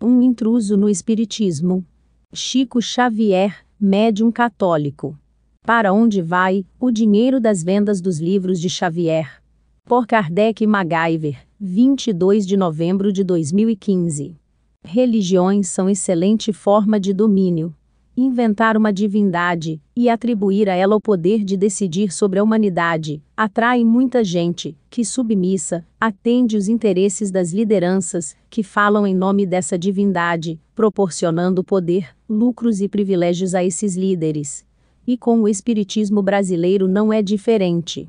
Um intruso no espiritismo. Chico Xavier, médium católico. Para onde vai o dinheiro das vendas dos livros de Xavier? Por Kardec MacGyver, 22 de novembro de 2015. Religiões são excelente forma de domínio, Inventar uma divindade e atribuir a ela o poder de decidir sobre a humanidade atrai muita gente que, submissa, atende os interesses das lideranças que falam em nome dessa divindade, proporcionando poder, lucros e privilégios a esses líderes. E com o espiritismo brasileiro não é diferente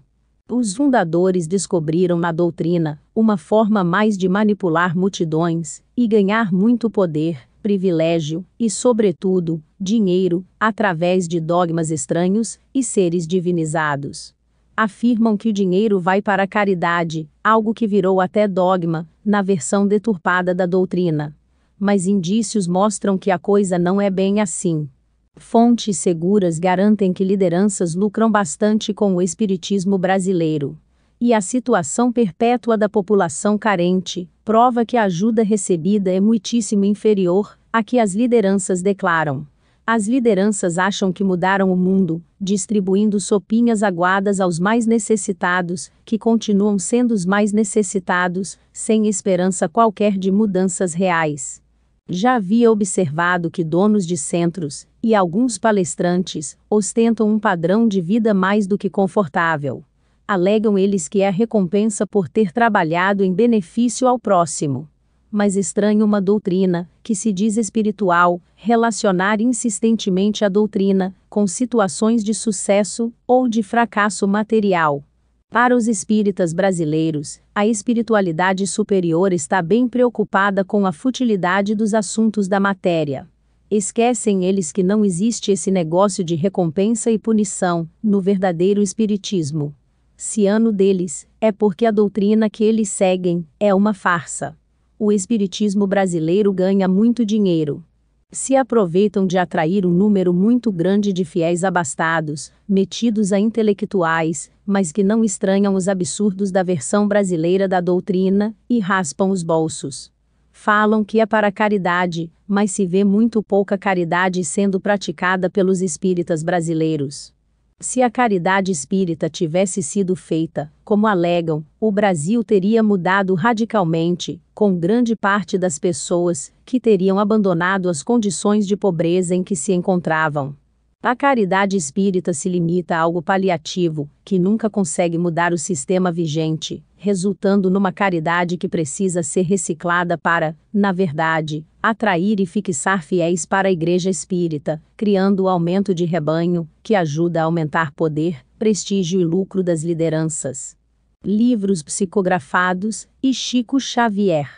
os fundadores descobriram na doutrina uma forma mais de manipular multidões e ganhar muito poder, privilégio e, sobretudo, dinheiro, através de dogmas estranhos e seres divinizados. Afirmam que o dinheiro vai para a caridade, algo que virou até dogma, na versão deturpada da doutrina. Mas indícios mostram que a coisa não é bem assim. Fontes seguras garantem que lideranças lucram bastante com o espiritismo brasileiro. E a situação perpétua da população carente prova que a ajuda recebida é muitíssimo inferior à que as lideranças declaram. As lideranças acham que mudaram o mundo, distribuindo sopinhas aguadas aos mais necessitados, que continuam sendo os mais necessitados, sem esperança qualquer de mudanças reais. Já havia observado que donos de centros, e alguns palestrantes, ostentam um padrão de vida mais do que confortável. Alegam eles que é a recompensa por ter trabalhado em benefício ao próximo mas estranho uma doutrina, que se diz espiritual, relacionar insistentemente a doutrina com situações de sucesso ou de fracasso material. Para os espíritas brasileiros, a espiritualidade superior está bem preocupada com a futilidade dos assuntos da matéria. Esquecem eles que não existe esse negócio de recompensa e punição no verdadeiro espiritismo. Se ano deles, é porque a doutrina que eles seguem é uma farsa o espiritismo brasileiro ganha muito dinheiro. Se aproveitam de atrair um número muito grande de fiéis abastados, metidos a intelectuais, mas que não estranham os absurdos da versão brasileira da doutrina e raspam os bolsos. Falam que é para caridade, mas se vê muito pouca caridade sendo praticada pelos espíritas brasileiros. Se a caridade espírita tivesse sido feita, como alegam, o Brasil teria mudado radicalmente, com grande parte das pessoas que teriam abandonado as condições de pobreza em que se encontravam. A caridade espírita se limita a algo paliativo, que nunca consegue mudar o sistema vigente, resultando numa caridade que precisa ser reciclada para, na verdade, atrair e fixar fiéis para a Igreja Espírita, criando o aumento de rebanho, que ajuda a aumentar poder, prestígio e lucro das lideranças. Livros psicografados e Chico Xavier.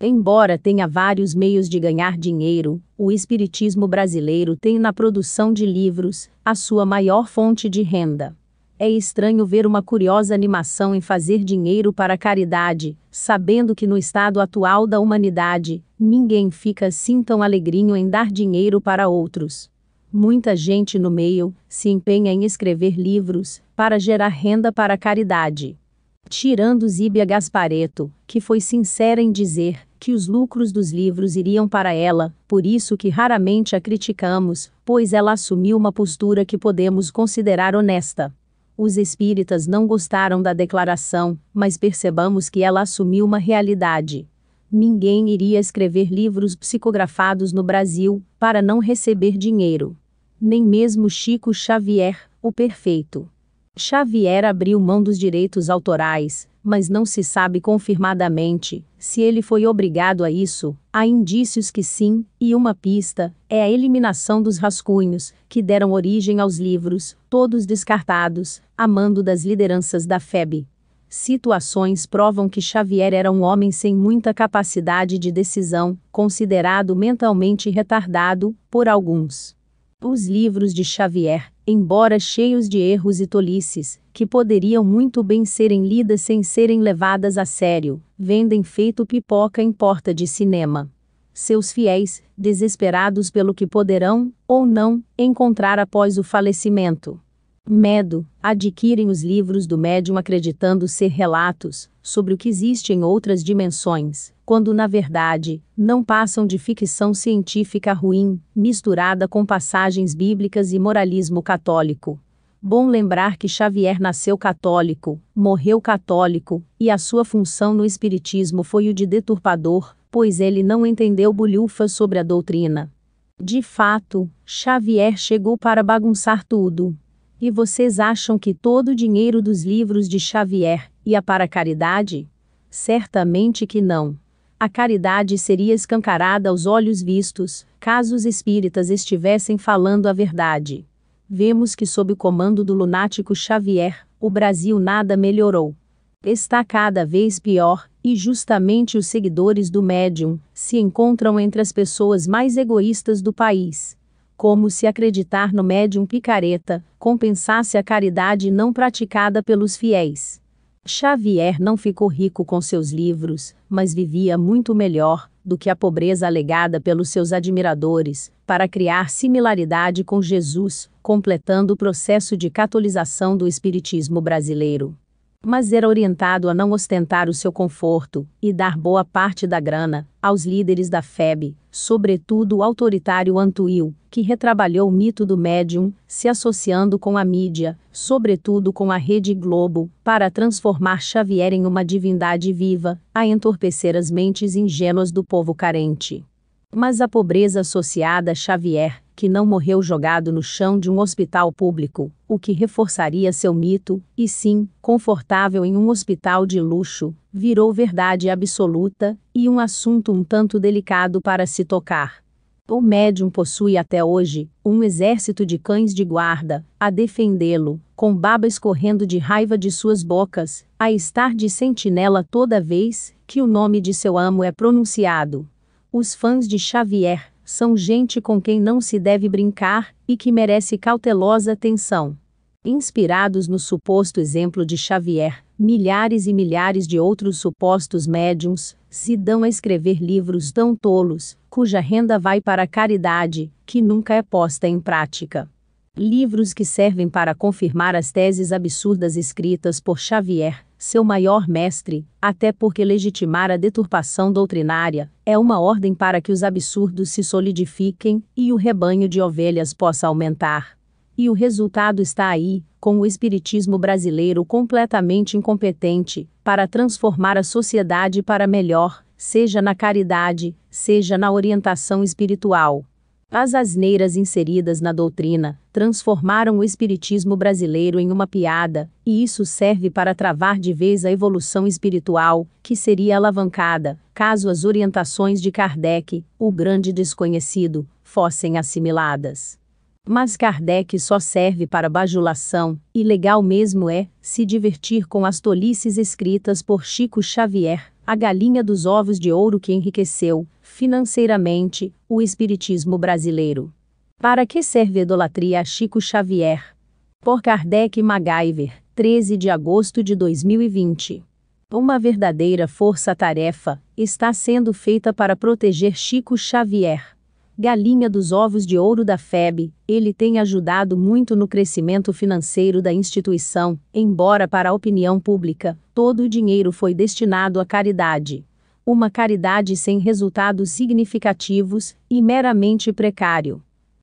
Embora tenha vários meios de ganhar dinheiro, o Espiritismo brasileiro tem na produção de livros a sua maior fonte de renda. É estranho ver uma curiosa animação em fazer dinheiro para a caridade, sabendo que no estado atual da humanidade, ninguém fica assim tão alegrinho em dar dinheiro para outros. Muita gente no meio se empenha em escrever livros para gerar renda para a caridade. Tirando Zíbia Gaspareto, que foi sincera em dizer que os lucros dos livros iriam para ela, por isso que raramente a criticamos, pois ela assumiu uma postura que podemos considerar honesta. Os espíritas não gostaram da declaração, mas percebamos que ela assumiu uma realidade. Ninguém iria escrever livros psicografados no Brasil para não receber dinheiro. Nem mesmo Chico Xavier, o perfeito. Xavier abriu mão dos direitos autorais, mas não se sabe confirmadamente se ele foi obrigado a isso. Há indícios que sim, e uma pista é a eliminação dos rascunhos, que deram origem aos livros, todos descartados, a mando das lideranças da FEB. Situações provam que Xavier era um homem sem muita capacidade de decisão, considerado mentalmente retardado por alguns. Os livros de Xavier, embora cheios de erros e tolices, que poderiam muito bem serem lidas sem serem levadas a sério, vendem feito pipoca em porta de cinema. Seus fiéis, desesperados pelo que poderão, ou não, encontrar após o falecimento, medo, adquirem os livros do médium acreditando ser relatos sobre o que existe em outras dimensões, quando na verdade não passam de ficção científica ruim, misturada com passagens bíblicas e moralismo católico. Bom lembrar que Xavier nasceu católico, morreu católico, e a sua função no Espiritismo foi o de deturpador, pois ele não entendeu bolhufas sobre a doutrina. De fato, Xavier chegou para bagunçar tudo. E vocês acham que todo o dinheiro dos livros de Xavier ia para a caridade? Certamente que não. A caridade seria escancarada aos olhos vistos, caso os espíritas estivessem falando a verdade. Vemos que, sob o comando do lunático Xavier, o Brasil nada melhorou. Está cada vez pior, e justamente os seguidores do médium se encontram entre as pessoas mais egoístas do país como se acreditar no médium picareta compensasse a caridade não praticada pelos fiéis. Xavier não ficou rico com seus livros, mas vivia muito melhor do que a pobreza alegada pelos seus admiradores, para criar similaridade com Jesus, completando o processo de catolização do espiritismo brasileiro mas era orientado a não ostentar o seu conforto e dar boa parte da grana aos líderes da FEB, sobretudo o autoritário Antuil, que retrabalhou o mito do médium, se associando com a mídia, sobretudo com a Rede Globo, para transformar Xavier em uma divindade viva, a entorpecer as mentes ingênuas do povo carente. Mas a pobreza associada a Xavier, que não morreu jogado no chão de um hospital público, o que reforçaria seu mito, e sim, confortável em um hospital de luxo, virou verdade absoluta e um assunto um tanto delicado para se tocar. O médium possui até hoje um exército de cães de guarda a defendê-lo, com baba escorrendo de raiva de suas bocas, a estar de sentinela toda vez que o nome de seu amo é pronunciado. Os fãs de Xavier são gente com quem não se deve brincar e que merece cautelosa atenção. Inspirados no suposto exemplo de Xavier, milhares e milhares de outros supostos médiums se dão a escrever livros tão tolos, cuja renda vai para a caridade, que nunca é posta em prática. Livros que servem para confirmar as teses absurdas escritas por Xavier, seu maior mestre, até porque legitimar a deturpação doutrinária é uma ordem para que os absurdos se solidifiquem e o rebanho de ovelhas possa aumentar. E o resultado está aí, com o espiritismo brasileiro completamente incompetente para transformar a sociedade para melhor, seja na caridade, seja na orientação espiritual. As asneiras inseridas na doutrina transformaram o espiritismo brasileiro em uma piada, e isso serve para travar de vez a evolução espiritual, que seria alavancada, caso as orientações de Kardec, o grande desconhecido, fossem assimiladas. Mas Kardec só serve para bajulação, e legal mesmo é se divertir com as tolices escritas por Chico Xavier, a galinha dos ovos de ouro que enriqueceu, financeiramente, o espiritismo brasileiro. Para que serve a idolatria a Chico Xavier? Por Kardec MacGyver, 13 de agosto de 2020. Uma verdadeira força-tarefa está sendo feita para proteger Chico Xavier. Galinha dos ovos de ouro da FEB, ele tem ajudado muito no crescimento financeiro da instituição, embora para a opinião pública, todo o dinheiro foi destinado à caridade. Uma caridade sem resultados significativos e meramente precário.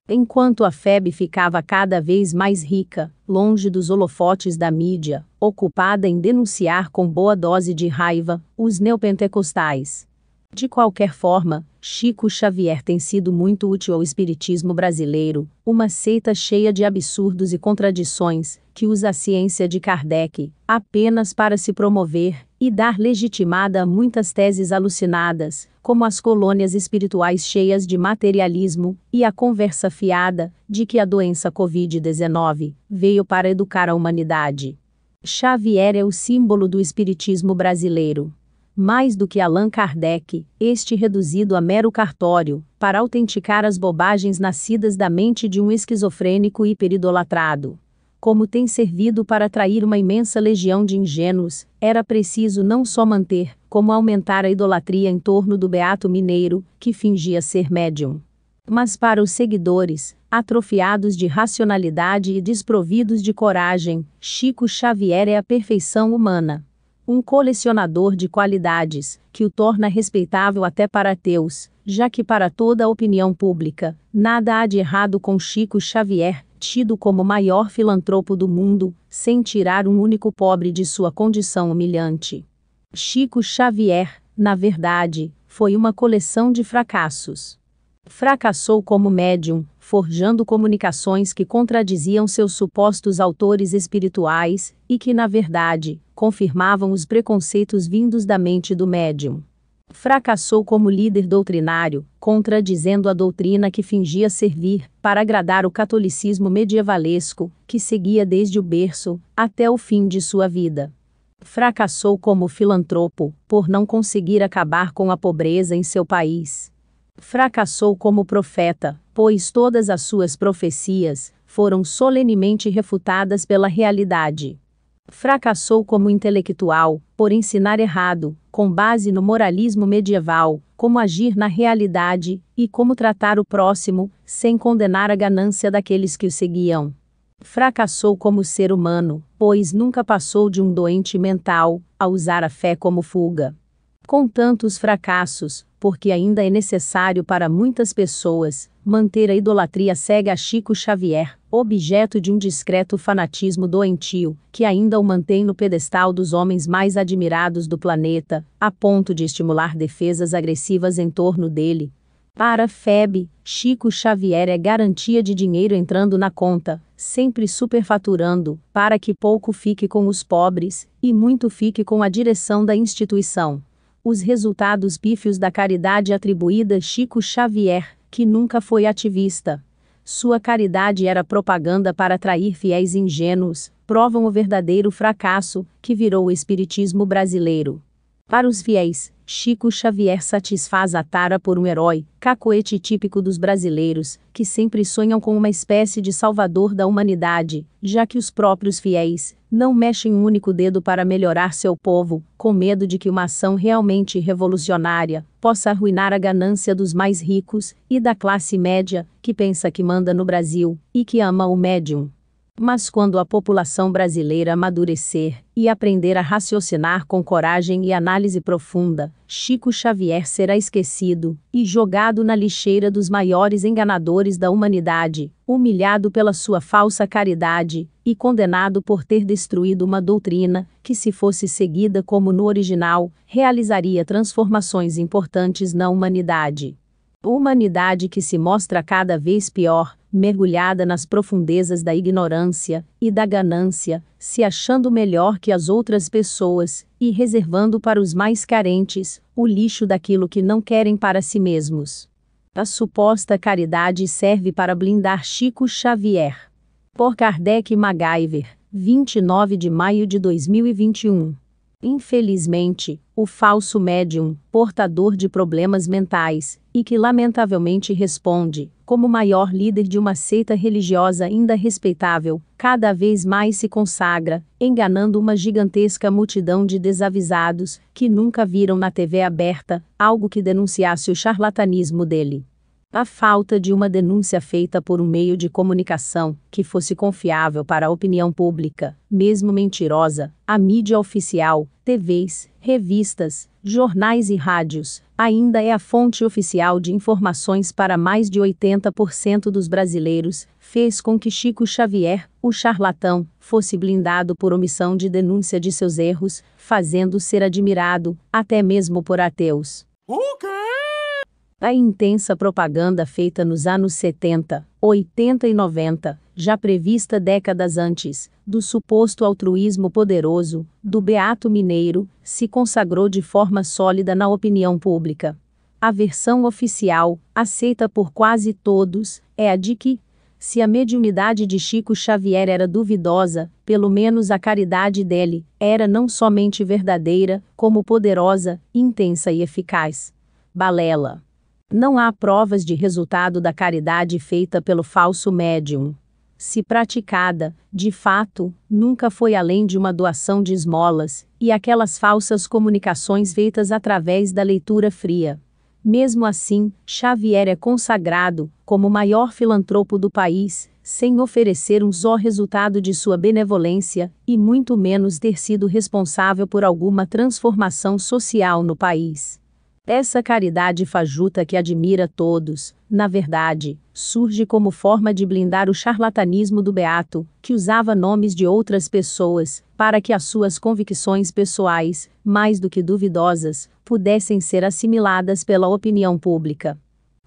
Enquanto a FEB ficava cada vez mais rica, longe dos holofotes da mídia, ocupada em denunciar com boa dose de raiva os neopentecostais. De qualquer forma, Chico Xavier tem sido muito útil ao espiritismo brasileiro, uma seita cheia de absurdos e contradições, que usa a ciência de Kardec apenas para se promover e dar legitimada a muitas teses alucinadas, como as colônias espirituais cheias de materialismo e a conversa fiada de que a doença Covid-19 veio para educar a humanidade. Xavier é o símbolo do espiritismo brasileiro mais do que Allan Kardec, este reduzido a mero cartório, para autenticar as bobagens nascidas da mente de um esquizofrênico hiperidolatrado. Como tem servido para atrair uma imensa legião de ingênuos, era preciso não só manter, como aumentar a idolatria em torno do beato mineiro, que fingia ser médium. Mas para os seguidores, atrofiados de racionalidade e desprovidos de coragem, Chico Xavier é a perfeição humana. Um colecionador de qualidades, que o torna respeitável até para ateus, já que para toda a opinião pública, nada há de errado com Chico Xavier, tido como maior filantropo do mundo, sem tirar um único pobre de sua condição humilhante. Chico Xavier, na verdade, foi uma coleção de fracassos. Fracassou como médium, forjando comunicações que contradiziam seus supostos autores espirituais e que, na verdade, confirmavam os preconceitos vindos da mente do médium. Fracassou como líder doutrinário, contradizendo a doutrina que fingia servir para agradar o catolicismo medievalesco, que seguia desde o berço até o fim de sua vida fracassou como filantropo, por não conseguir acabar com a pobreza em seu país. Fracassou como profeta, pois todas as suas profecias foram solenemente refutadas pela realidade. Fracassou como intelectual, por ensinar errado, com base no moralismo medieval, como agir na realidade e como tratar o próximo, sem condenar a ganância daqueles que o seguiam. Fracassou como ser humano, pois nunca passou de um doente mental, a usar a fé como fuga. Com tantos fracassos, porque ainda é necessário para muitas pessoas manter a idolatria cega a Chico Xavier, objeto de um discreto fanatismo doentio, que ainda o mantém no pedestal dos homens mais admirados do planeta, a ponto de estimular defesas agressivas em torno dele. Para FEB, Chico Xavier é garantia de dinheiro entrando na conta, sempre superfaturando, para que pouco fique com os pobres e muito fique com a direção da instituição os resultados pífios da caridade atribuída a Chico Xavier, que nunca foi ativista. Sua caridade era propaganda para atrair fiéis ingênuos, provam o verdadeiro fracasso que virou o espiritismo brasileiro. Para os fiéis, Chico Xavier satisfaz a tara por um herói, cacoete típico dos brasileiros, que sempre sonham com uma espécie de salvador da humanidade, já que os próprios fiéis, não mexe um único dedo para melhorar seu povo, com medo de que uma ação realmente revolucionária possa arruinar a ganância dos mais ricos e da classe média, que pensa que manda no Brasil e que ama o médium. Mas quando a população brasileira amadurecer e aprender a raciocinar com coragem e análise profunda, Chico Xavier será esquecido e jogado na lixeira dos maiores enganadores da humanidade, humilhado pela sua falsa caridade e condenado por ter destruído uma doutrina que, se fosse seguida como no original, realizaria transformações importantes na humanidade. Humanidade que se mostra cada vez pior mergulhada nas profundezas da ignorância e da ganância, se achando melhor que as outras pessoas e reservando para os mais carentes o lixo daquilo que não querem para si mesmos. A suposta caridade serve para blindar Chico Xavier. Por Kardec MacGyver, 29 de maio de 2021. Infelizmente, o falso médium, portador de problemas mentais, e que lamentavelmente responde, como maior líder de uma seita religiosa ainda respeitável, cada vez mais se consagra, enganando uma gigantesca multidão de desavisados que nunca viram na TV aberta algo que denunciasse o charlatanismo dele. A falta de uma denúncia feita por um meio de comunicação que fosse confiável para a opinião pública, mesmo mentirosa, a mídia oficial, TVs, revistas, jornais e rádios, ainda é a fonte oficial de informações para mais de 80% dos brasileiros, fez com que Chico Xavier, o charlatão, fosse blindado por omissão de denúncia de seus erros, fazendo ser admirado, até mesmo por ateus. O quê? A intensa propaganda feita nos anos 70, 80 e 90, já prevista décadas antes, do suposto altruísmo poderoso, do beato mineiro, se consagrou de forma sólida na opinião pública. A versão oficial, aceita por quase todos, é a de que, se a mediunidade de Chico Xavier era duvidosa, pelo menos a caridade dele era não somente verdadeira, como poderosa, intensa e eficaz. Balela. Não há provas de resultado da caridade feita pelo falso médium. Se praticada, de fato, nunca foi além de uma doação de esmolas e aquelas falsas comunicações feitas através da leitura fria. Mesmo assim, Xavier é consagrado como o maior filantropo do país, sem oferecer um só resultado de sua benevolência e muito menos ter sido responsável por alguma transformação social no país. Essa caridade fajuta que admira todos, na verdade, surge como forma de blindar o charlatanismo do beato, que usava nomes de outras pessoas, para que as suas convicções pessoais, mais do que duvidosas, pudessem ser assimiladas pela opinião pública.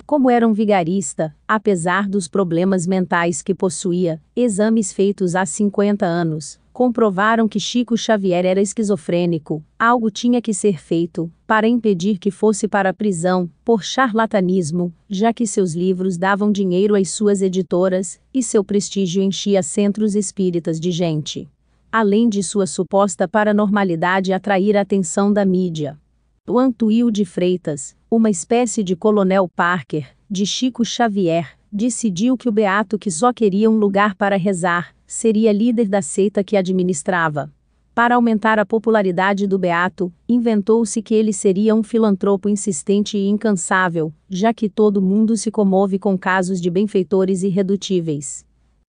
Como era um vigarista, apesar dos problemas mentais que possuía, exames feitos há 50 anos, comprovaram que Chico Xavier era esquizofrênico, algo tinha que ser feito para impedir que fosse para a prisão por charlatanismo, já que seus livros davam dinheiro às suas editoras e seu prestígio enchia centros espíritas de gente. Além de sua suposta paranormalidade atrair a atenção da mídia. O Antuil de Freitas, uma espécie de Coronel Parker, de Chico Xavier, decidiu que o beato que só queria um lugar para rezar seria líder da seita que administrava. Para aumentar a popularidade do beato, inventou-se que ele seria um filantropo insistente e incansável, já que todo mundo se comove com casos de benfeitores irredutíveis.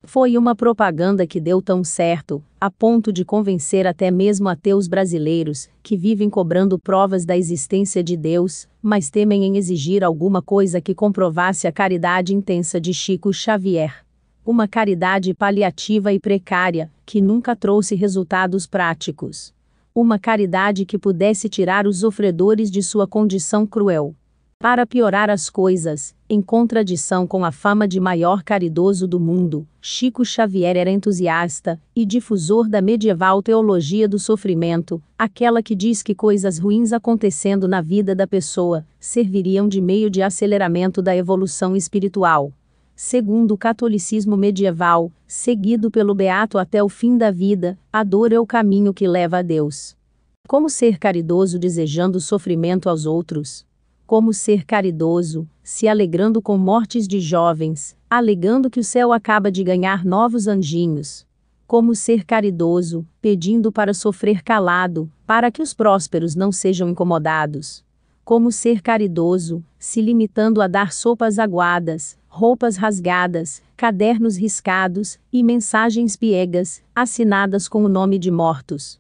Foi uma propaganda que deu tão certo, a ponto de convencer até mesmo ateus brasileiros, que vivem cobrando provas da existência de Deus, mas temem em exigir alguma coisa que comprovasse a caridade intensa de Chico Xavier. Uma caridade paliativa e precária, que nunca trouxe resultados práticos. Uma caridade que pudesse tirar os sofredores de sua condição cruel. Para piorar as coisas, em contradição com a fama de maior caridoso do mundo, Chico Xavier era entusiasta e difusor da medieval teologia do sofrimento, aquela que diz que coisas ruins acontecendo na vida da pessoa serviriam de meio de aceleramento da evolução espiritual. Segundo o catolicismo medieval, seguido pelo beato até o fim da vida, a dor é o caminho que leva a Deus. Como ser caridoso desejando sofrimento aos outros? Como ser caridoso, se alegrando com mortes de jovens, alegando que o céu acaba de ganhar novos anjinhos? Como ser caridoso, pedindo para sofrer calado, para que os prósperos não sejam incomodados? Como ser caridoso, se limitando a dar sopas aguadas, roupas rasgadas, cadernos riscados e mensagens piegas, assinadas com o nome de mortos.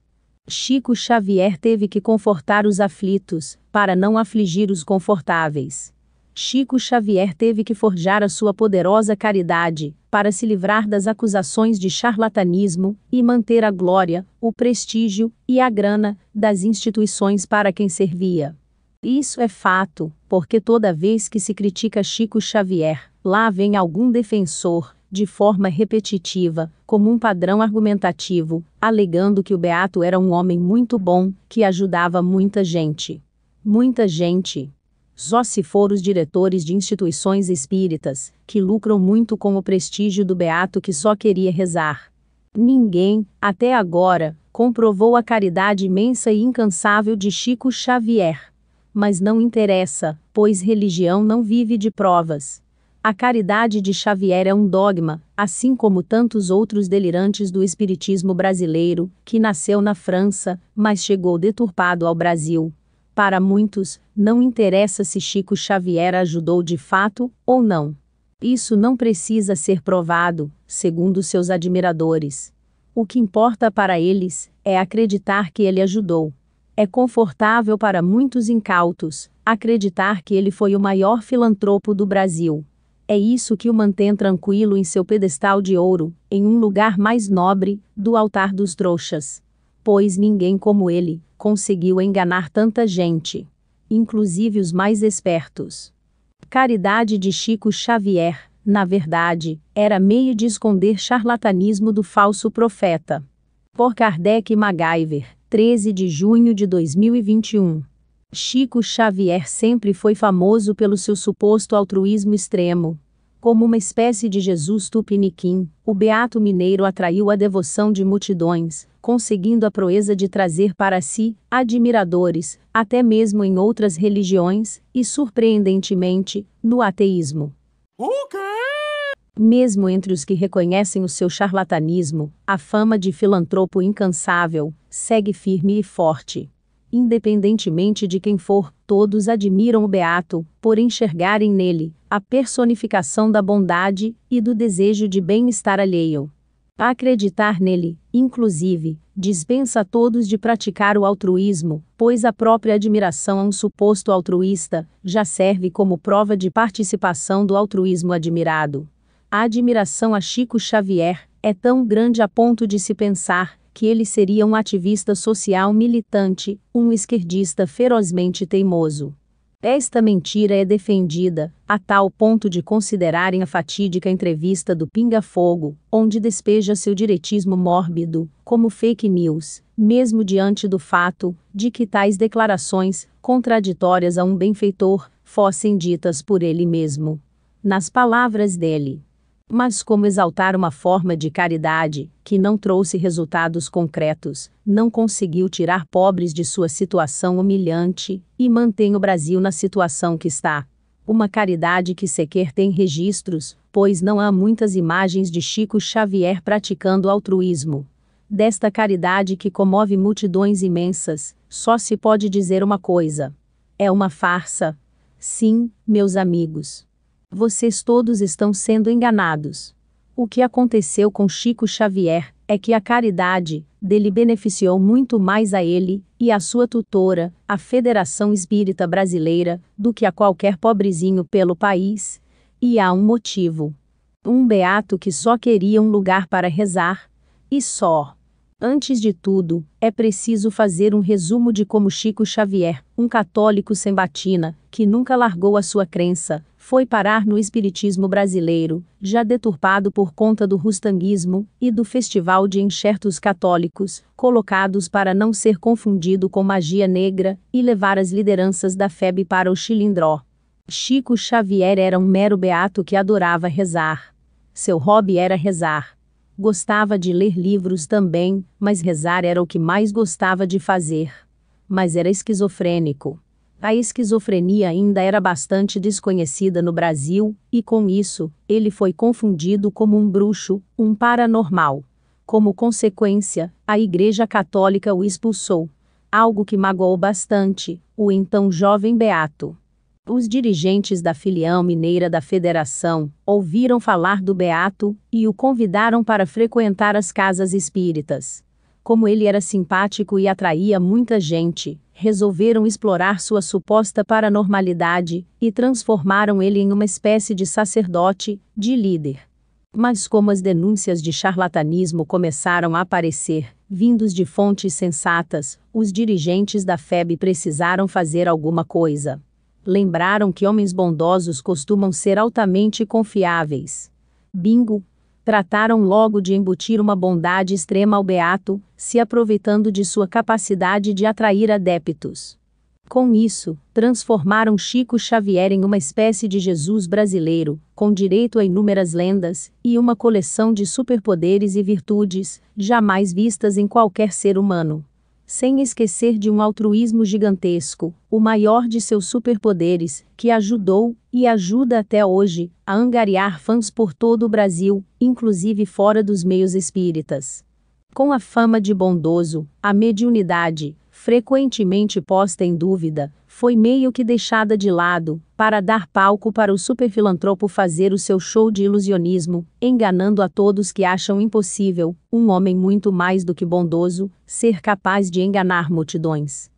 Chico Xavier teve que confortar os aflitos, para não afligir os confortáveis. Chico Xavier teve que forjar a sua poderosa caridade, para se livrar das acusações de charlatanismo e manter a glória, o prestígio e a grana das instituições para quem servia. Isso é fato, porque toda vez que se critica Chico Xavier, Lá vem algum defensor, de forma repetitiva, como um padrão argumentativo, alegando que o Beato era um homem muito bom, que ajudava muita gente. Muita gente. Só se for os diretores de instituições espíritas, que lucram muito com o prestígio do Beato que só queria rezar. Ninguém, até agora, comprovou a caridade imensa e incansável de Chico Xavier. Mas não interessa, pois religião não vive de provas. A caridade de Xavier é um dogma, assim como tantos outros delirantes do espiritismo brasileiro, que nasceu na França, mas chegou deturpado ao Brasil. Para muitos, não interessa se Chico Xavier ajudou de fato ou não. Isso não precisa ser provado, segundo seus admiradores. O que importa para eles é acreditar que ele ajudou. É confortável para muitos incautos acreditar que ele foi o maior filantropo do Brasil. É isso que o mantém tranquilo em seu pedestal de ouro, em um lugar mais nobre, do altar dos trouxas. Pois ninguém como ele conseguiu enganar tanta gente, inclusive os mais espertos. Caridade de Chico Xavier, na verdade, era meio de esconder charlatanismo do falso profeta. Por Kardec Magaiver, MacGyver, 13 de junho de 2021. Chico Xavier sempre foi famoso pelo seu suposto altruísmo extremo. Como uma espécie de Jesus tupiniquim, o beato mineiro atraiu a devoção de multidões, conseguindo a proeza de trazer para si admiradores, até mesmo em outras religiões, e surpreendentemente, no ateísmo. Mesmo entre os que reconhecem o seu charlatanismo, a fama de filantropo incansável segue firme e forte. Independentemente de quem for, todos admiram o Beato, por enxergarem nele a personificação da bondade e do desejo de bem-estar alheio. Acreditar nele, inclusive, dispensa a todos de praticar o altruísmo, pois a própria admiração a um suposto altruísta já serve como prova de participação do altruísmo admirado. A admiração a Chico Xavier é tão grande a ponto de se pensar que ele seria um ativista social militante, um esquerdista ferozmente teimoso. Esta mentira é defendida, a tal ponto de considerarem a fatídica entrevista do Pinga Fogo, onde despeja seu diretismo mórbido, como fake news, mesmo diante do fato de que tais declarações, contraditórias a um benfeitor, fossem ditas por ele mesmo. Nas palavras dele, mas como exaltar uma forma de caridade que não trouxe resultados concretos, não conseguiu tirar pobres de sua situação humilhante e mantém o Brasil na situação que está? Uma caridade que sequer tem registros, pois não há muitas imagens de Chico Xavier praticando altruísmo. Desta caridade que comove multidões imensas, só se pode dizer uma coisa: é uma farsa. Sim, meus amigos. Vocês todos estão sendo enganados. O que aconteceu com Chico Xavier é que a caridade dele beneficiou muito mais a ele e a sua tutora, a Federação Espírita Brasileira, do que a qualquer pobrezinho pelo país. E há um motivo. Um beato que só queria um lugar para rezar, e só. Antes de tudo, é preciso fazer um resumo de como Chico Xavier, um católico sem batina, que nunca largou a sua crença, foi parar no espiritismo brasileiro, já deturpado por conta do rustanguismo e do festival de enxertos católicos, colocados para não ser confundido com magia negra e levar as lideranças da FEB para o chilindró. Chico Xavier era um mero beato que adorava rezar. Seu hobby era rezar Gostava de ler livros também, mas rezar era o que mais gostava de fazer. Mas era esquizofrênico. A esquizofrenia ainda era bastante desconhecida no Brasil, e com isso, ele foi confundido como um bruxo, um paranormal. Como consequência, a Igreja Católica o expulsou. Algo que magoou bastante o então jovem Beato. Os dirigentes da filial mineira da federação ouviram falar do Beato e o convidaram para frequentar as casas espíritas. Como ele era simpático e atraía muita gente, resolveram explorar sua suposta paranormalidade e transformaram ele em uma espécie de sacerdote, de líder. Mas como as denúncias de charlatanismo começaram a aparecer, vindos de fontes sensatas, os dirigentes da FEB precisaram fazer alguma coisa lembraram que homens bondosos costumam ser altamente confiáveis. Bingo! Trataram logo de embutir uma bondade extrema ao beato, se aproveitando de sua capacidade de atrair adeptos. Com isso, transformaram Chico Xavier em uma espécie de Jesus brasileiro, com direito a inúmeras lendas e uma coleção de superpoderes e virtudes jamais vistas em qualquer ser humano sem esquecer de um altruísmo gigantesco, o maior de seus superpoderes, que ajudou, e ajuda até hoje, a angariar fãs por todo o Brasil, inclusive fora dos meios espíritas. Com a fama de bondoso, a mediunidade, frequentemente posta em dúvida, foi meio que deixada de lado, para dar palco para o superfilantropo fazer o seu show de ilusionismo, enganando a todos que acham impossível, um homem muito mais do que bondoso, ser capaz de enganar multidões.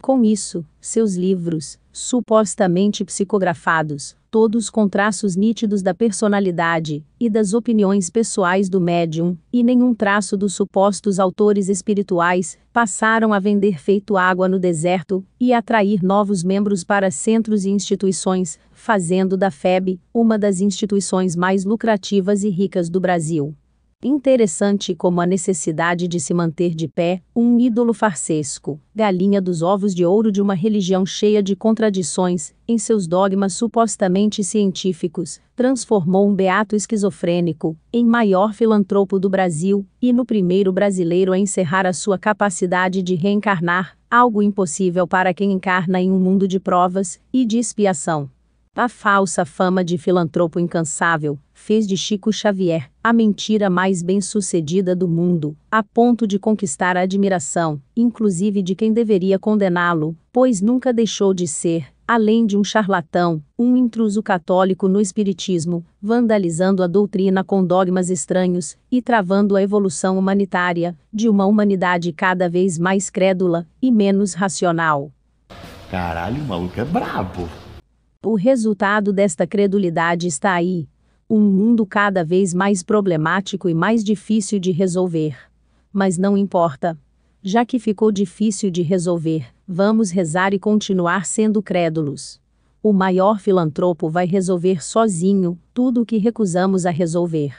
Com isso, seus livros, supostamente psicografados, todos com traços nítidos da personalidade e das opiniões pessoais do médium, e nenhum traço dos supostos autores espirituais, passaram a vender feito água no deserto e atrair novos membros para centros e instituições, fazendo da FEB uma das instituições mais lucrativas e ricas do Brasil. Interessante como a necessidade de se manter de pé, um ídolo farsesco, galinha dos ovos de ouro de uma religião cheia de contradições, em seus dogmas supostamente científicos, transformou um beato esquizofrênico em maior filantropo do Brasil e no primeiro brasileiro a encerrar a sua capacidade de reencarnar, algo impossível para quem encarna em um mundo de provas e de expiação. A falsa fama de filantropo incansável, fez de Chico Xavier a mentira mais bem-sucedida do mundo, a ponto de conquistar a admiração, inclusive de quem deveria condená-lo, pois nunca deixou de ser, além de um charlatão, um intruso católico no espiritismo, vandalizando a doutrina com dogmas estranhos e travando a evolução humanitária de uma humanidade cada vez mais crédula e menos racional. Caralho, o maluco é brabo. O resultado desta credulidade está aí, um mundo cada vez mais problemático e mais difícil de resolver. Mas não importa. Já que ficou difícil de resolver, vamos rezar e continuar sendo crédulos. O maior filantropo vai resolver sozinho tudo o que recusamos a resolver.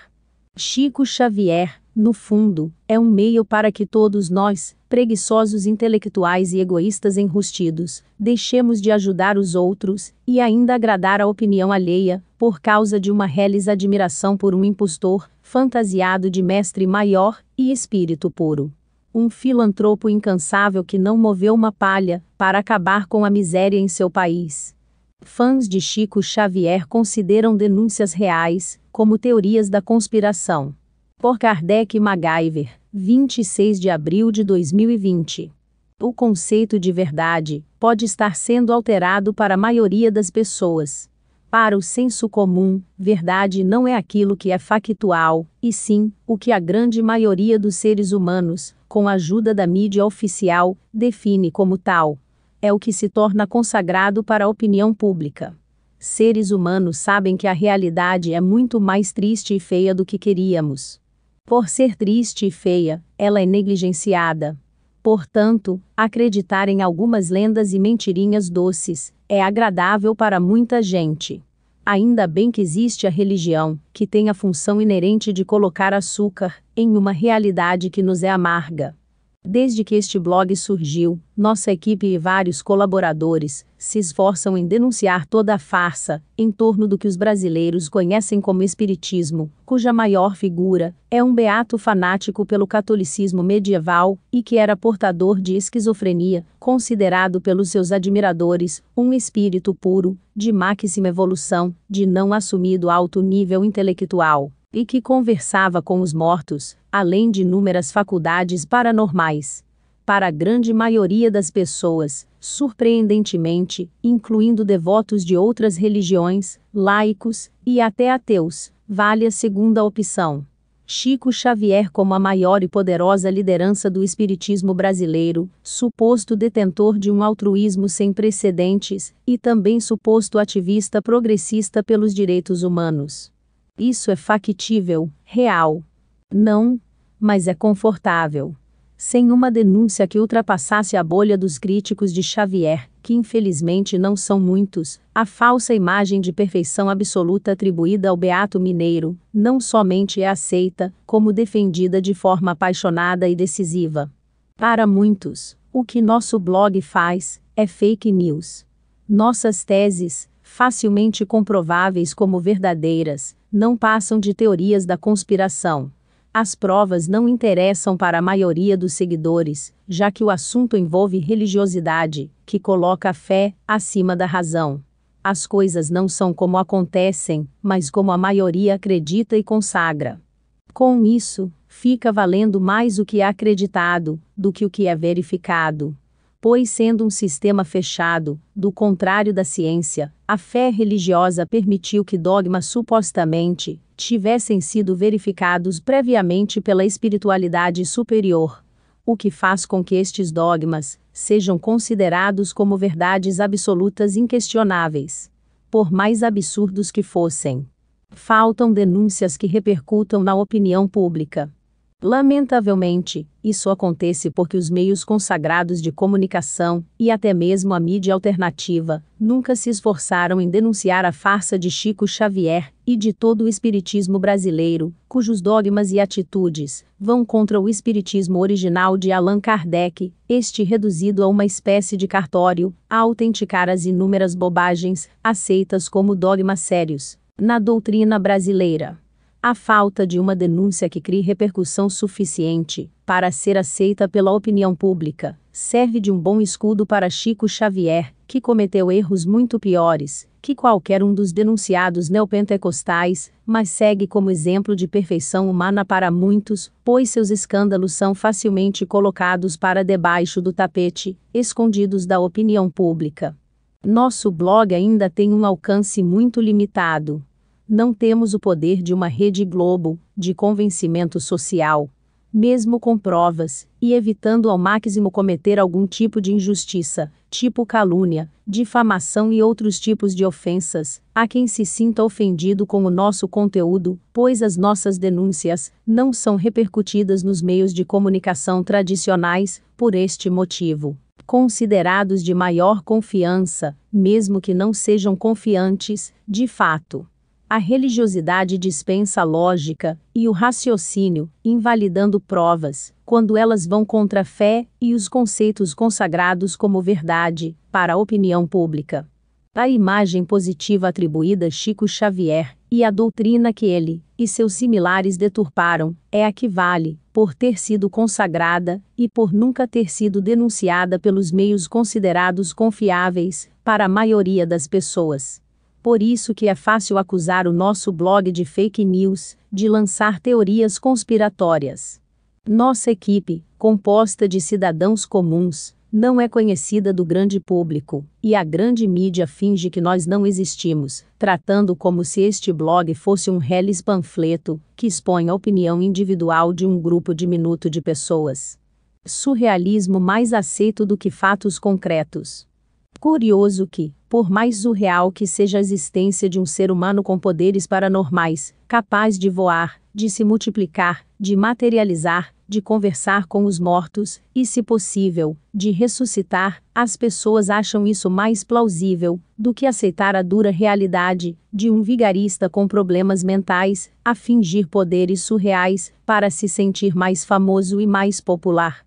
Chico Xavier, no fundo, é um meio para que todos nós, preguiçosos intelectuais e egoístas enrustidos, deixemos de ajudar os outros e ainda agradar a opinião alheia, por causa de uma reles admiração por um impostor, fantasiado de mestre maior e espírito puro. Um filantropo incansável que não moveu uma palha para acabar com a miséria em seu país. Fãs de Chico Xavier consideram denúncias reais como teorias da conspiração. Por Kardec MacGyver, 26 de abril de 2020. O conceito de verdade pode estar sendo alterado para a maioria das pessoas. Para o senso comum, verdade não é aquilo que é factual, e sim, o que a grande maioria dos seres humanos, com a ajuda da mídia oficial, define como tal. É o que se torna consagrado para a opinião pública. Seres humanos sabem que a realidade é muito mais triste e feia do que queríamos. Por ser triste e feia, ela é negligenciada. Portanto, acreditar em algumas lendas e mentirinhas doces, é agradável para muita gente. Ainda bem que existe a religião, que tem a função inerente de colocar açúcar em uma realidade que nos é amarga. Desde que este blog surgiu, nossa equipe e vários colaboradores se esforçam em denunciar toda a farsa em torno do que os brasileiros conhecem como espiritismo, cuja maior figura é um beato fanático pelo catolicismo medieval e que era portador de esquizofrenia, considerado pelos seus admiradores um espírito puro, de máxima evolução, de não assumido alto nível intelectual e que conversava com os mortos, além de inúmeras faculdades paranormais. Para a grande maioria das pessoas, surpreendentemente, incluindo devotos de outras religiões, laicos e até ateus, vale a segunda opção. Chico Xavier como a maior e poderosa liderança do espiritismo brasileiro, suposto detentor de um altruísmo sem precedentes e também suposto ativista progressista pelos direitos humanos. Isso é factível, real, não, mas é confortável. Sem uma denúncia que ultrapassasse a bolha dos críticos de Xavier, que infelizmente não são muitos, a falsa imagem de perfeição absoluta atribuída ao beato mineiro não somente é aceita, como defendida de forma apaixonada e decisiva. Para muitos, o que nosso blog faz é fake news. Nossas teses, facilmente comprováveis como verdadeiras, não passam de teorias da conspiração. As provas não interessam para a maioria dos seguidores, já que o assunto envolve religiosidade, que coloca a fé acima da razão. As coisas não são como acontecem, mas como a maioria acredita e consagra. Com isso, fica valendo mais o que é acreditado do que o que é verificado pois, sendo um sistema fechado, do contrário da ciência, a fé religiosa permitiu que dogmas supostamente tivessem sido verificados previamente pela espiritualidade superior, o que faz com que estes dogmas sejam considerados como verdades absolutas inquestionáveis, por mais absurdos que fossem. Faltam denúncias que repercutam na opinião pública. Lamentavelmente, isso acontece porque os meios consagrados de comunicação, e até mesmo a mídia alternativa, nunca se esforçaram em denunciar a farsa de Chico Xavier e de todo o espiritismo brasileiro, cujos dogmas e atitudes vão contra o espiritismo original de Allan Kardec, este reduzido a uma espécie de cartório, a autenticar as inúmeras bobagens aceitas como dogmas sérios na doutrina brasileira a falta de uma denúncia que crie repercussão suficiente para ser aceita pela opinião pública serve de um bom escudo para Chico Xavier, que cometeu erros muito piores que qualquer um dos denunciados neopentecostais, mas segue como exemplo de perfeição humana para muitos, pois seus escândalos são facilmente colocados para debaixo do tapete, escondidos da opinião pública. Nosso blog ainda tem um alcance muito limitado não temos o poder de uma rede globo, de convencimento social, mesmo com provas, e evitando ao máximo cometer algum tipo de injustiça, tipo calúnia, difamação e outros tipos de ofensas, a quem se sinta ofendido com o nosso conteúdo, pois as nossas denúncias não são repercutidas nos meios de comunicação tradicionais, por este motivo. Considerados de maior confiança, mesmo que não sejam confiantes, de fato. A religiosidade dispensa a lógica e o raciocínio, invalidando provas, quando elas vão contra a fé e os conceitos consagrados como verdade para a opinião pública. A imagem positiva atribuída a Chico Xavier e a doutrina que ele e seus similares deturparam é a que vale por ter sido consagrada e por nunca ter sido denunciada pelos meios considerados confiáveis para a maioria das pessoas. Por isso que é fácil acusar o nosso blog de fake news, de lançar teorias conspiratórias. Nossa equipe, composta de cidadãos comuns, não é conhecida do grande público, e a grande mídia finge que nós não existimos, tratando como se este blog fosse um reles panfleto que expõe a opinião individual de um grupo diminuto de pessoas. Surrealismo mais aceito do que fatos concretos. Curioso que, por mais surreal que seja a existência de um ser humano com poderes paranormais, capaz de voar, de se multiplicar, de materializar, de conversar com os mortos e, se possível, de ressuscitar, as pessoas acham isso mais plausível do que aceitar a dura realidade de um vigarista com problemas mentais a fingir poderes surreais para se sentir mais famoso e mais popular.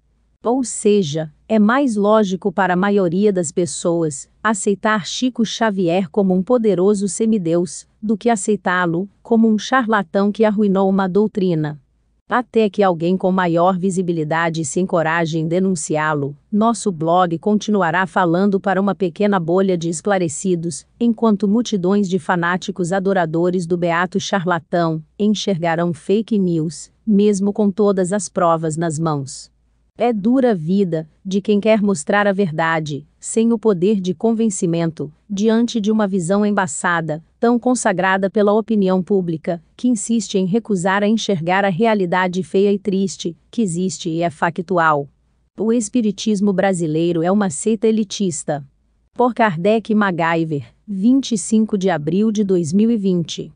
Ou seja, é mais lógico para a maioria das pessoas aceitar Chico Xavier como um poderoso semideus do que aceitá-lo como um charlatão que arruinou uma doutrina. Até que alguém com maior visibilidade se encoraje em denunciá-lo, nosso blog continuará falando para uma pequena bolha de esclarecidos, enquanto multidões de fanáticos adoradores do beato charlatão enxergarão fake news, mesmo com todas as provas nas mãos. É dura a vida de quem quer mostrar a verdade, sem o poder de convencimento, diante de uma visão embaçada, tão consagrada pela opinião pública, que insiste em recusar a enxergar a realidade feia e triste que existe e é factual. O espiritismo brasileiro é uma seita elitista. Por Kardec Magaiver, 25 de abril de 2020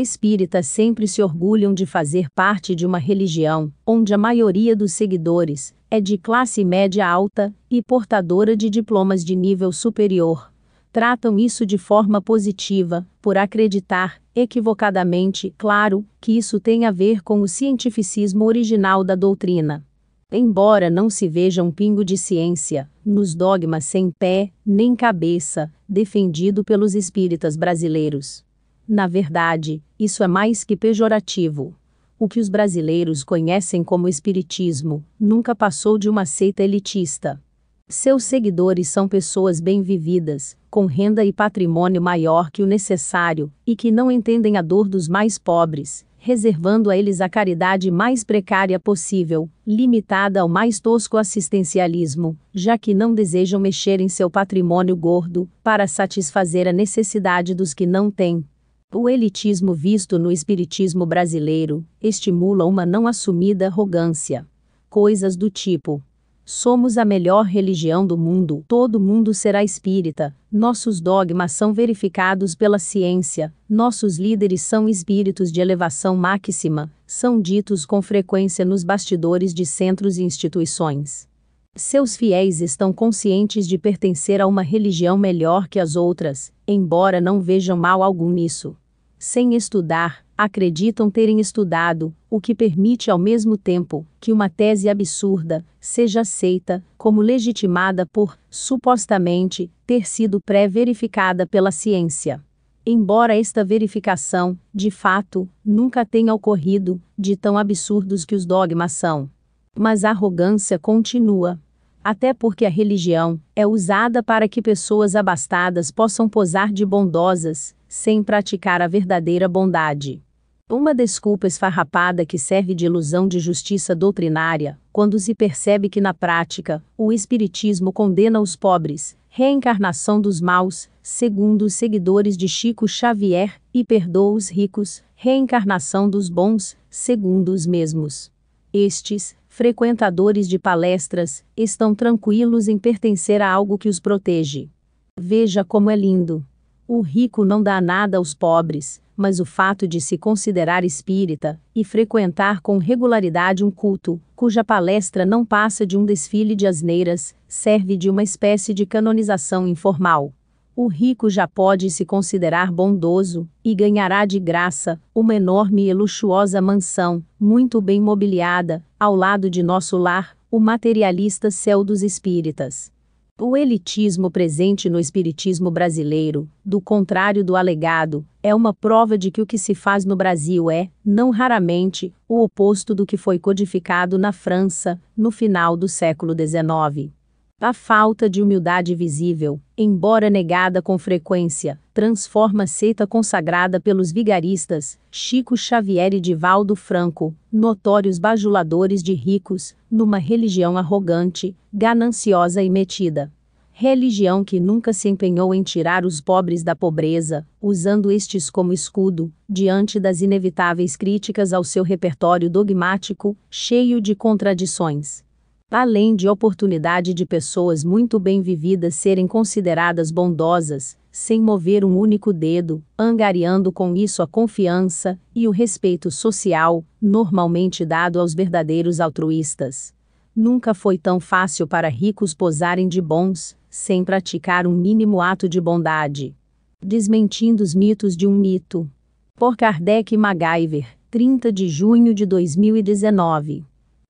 espíritas sempre se orgulham de fazer parte de uma religião onde a maioria dos seguidores é de classe média alta e portadora de diplomas de nível superior. Tratam isso de forma positiva, por acreditar, equivocadamente, claro, que isso tem a ver com o cientificismo original da doutrina. Embora não se veja um pingo de ciência nos dogmas sem pé nem cabeça defendido pelos espíritas brasileiros, na verdade, isso é mais que pejorativo. O que os brasileiros conhecem como espiritismo nunca passou de uma seita elitista. Seus seguidores são pessoas bem vividas, com renda e patrimônio maior que o necessário, e que não entendem a dor dos mais pobres, reservando a eles a caridade mais precária possível, limitada ao mais tosco assistencialismo, já que não desejam mexer em seu patrimônio gordo para satisfazer a necessidade dos que não têm. O elitismo visto no espiritismo brasileiro estimula uma não assumida arrogância. Coisas do tipo: Somos a melhor religião do mundo, todo mundo será espírita, nossos dogmas são verificados pela ciência, nossos líderes são espíritos de elevação máxima, são ditos com frequência nos bastidores de centros e instituições. Seus fiéis estão conscientes de pertencer a uma religião melhor que as outras, embora não vejam mal algum nisso sem estudar, acreditam terem estudado, o que permite ao mesmo tempo que uma tese absurda seja aceita como legitimada por, supostamente, ter sido pré-verificada pela ciência. Embora esta verificação, de fato, nunca tenha ocorrido, de tão absurdos que os dogmas são. Mas a arrogância continua até porque a religião é usada para que pessoas abastadas possam posar de bondosas, sem praticar a verdadeira bondade. Uma desculpa esfarrapada que serve de ilusão de justiça doutrinária, quando se percebe que na prática, o Espiritismo condena os pobres, reencarnação dos maus, segundo os seguidores de Chico Xavier, e perdoa os ricos, reencarnação dos bons, segundo os mesmos. Estes frequentadores de palestras, estão tranquilos em pertencer a algo que os protege. Veja como é lindo. O rico não dá nada aos pobres, mas o fato de se considerar espírita e frequentar com regularidade um culto, cuja palestra não passa de um desfile de asneiras, serve de uma espécie de canonização informal o rico já pode se considerar bondoso, e ganhará de graça uma enorme e luxuosa mansão, muito bem mobiliada, ao lado de nosso lar, o materialista céu dos espíritas. O elitismo presente no espiritismo brasileiro, do contrário do alegado, é uma prova de que o que se faz no Brasil é, não raramente, o oposto do que foi codificado na França, no final do século XIX. A falta de humildade visível, embora negada com frequência, transforma a seita consagrada pelos vigaristas, Chico Xavier e Divaldo Franco, notórios bajuladores de ricos, numa religião arrogante, gananciosa e metida. Religião que nunca se empenhou em tirar os pobres da pobreza, usando estes como escudo, diante das inevitáveis críticas ao seu repertório dogmático, cheio de contradições além de oportunidade de pessoas muito bem vividas serem consideradas bondosas, sem mover um único dedo, angariando com isso a confiança e o respeito social, normalmente dado aos verdadeiros altruístas. Nunca foi tão fácil para ricos posarem de bons, sem praticar um mínimo ato de bondade. Desmentindo os mitos de um mito. Por Kardec MacGyver, 30 de junho de 2019.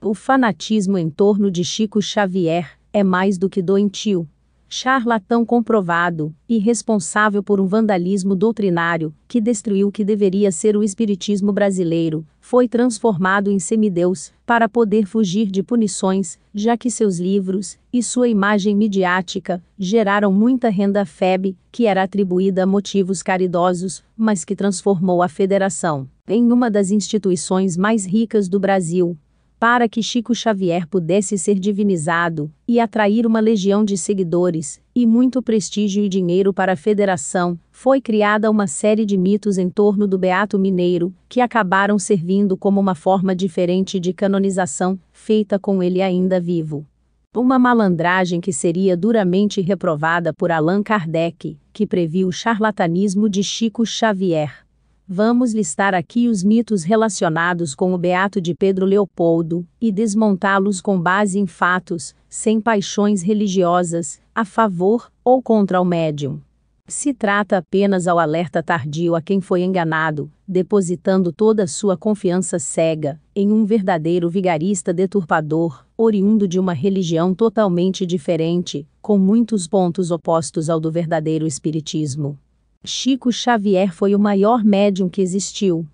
O fanatismo em torno de Chico Xavier é mais do que doentio. Charlatão comprovado, e responsável por um vandalismo doutrinário, que destruiu o que deveria ser o espiritismo brasileiro, foi transformado em semideus, para poder fugir de punições, já que seus livros, e sua imagem midiática, geraram muita renda febre, que era atribuída a motivos caridosos, mas que transformou a federação em uma das instituições mais ricas do Brasil, para que Chico Xavier pudesse ser divinizado e atrair uma legião de seguidores, e muito prestígio e dinheiro para a federação, foi criada uma série de mitos em torno do Beato Mineiro, que acabaram servindo como uma forma diferente de canonização, feita com ele ainda vivo. Uma malandragem que seria duramente reprovada por Allan Kardec, que previu o charlatanismo de Chico Xavier. Vamos listar aqui os mitos relacionados com o Beato de Pedro Leopoldo e desmontá-los com base em fatos, sem paixões religiosas, a favor ou contra o médium. Se trata apenas ao alerta tardio a quem foi enganado, depositando toda sua confiança cega em um verdadeiro vigarista deturpador, oriundo de uma religião totalmente diferente, com muitos pontos opostos ao do verdadeiro espiritismo. Chico Xavier foi o maior médium que existiu.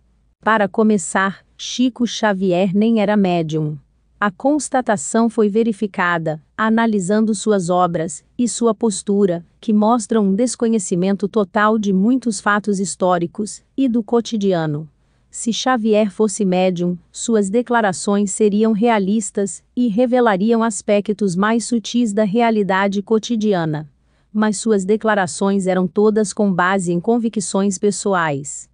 Para começar, Chico Xavier nem era médium. A constatação foi verificada, analisando suas obras e sua postura, que mostram um desconhecimento total de muitos fatos históricos e do cotidiano. Se Xavier fosse médium, suas declarações seriam realistas e revelariam aspectos mais sutis da realidade cotidiana mas suas declarações eram todas com base em convicções pessoais.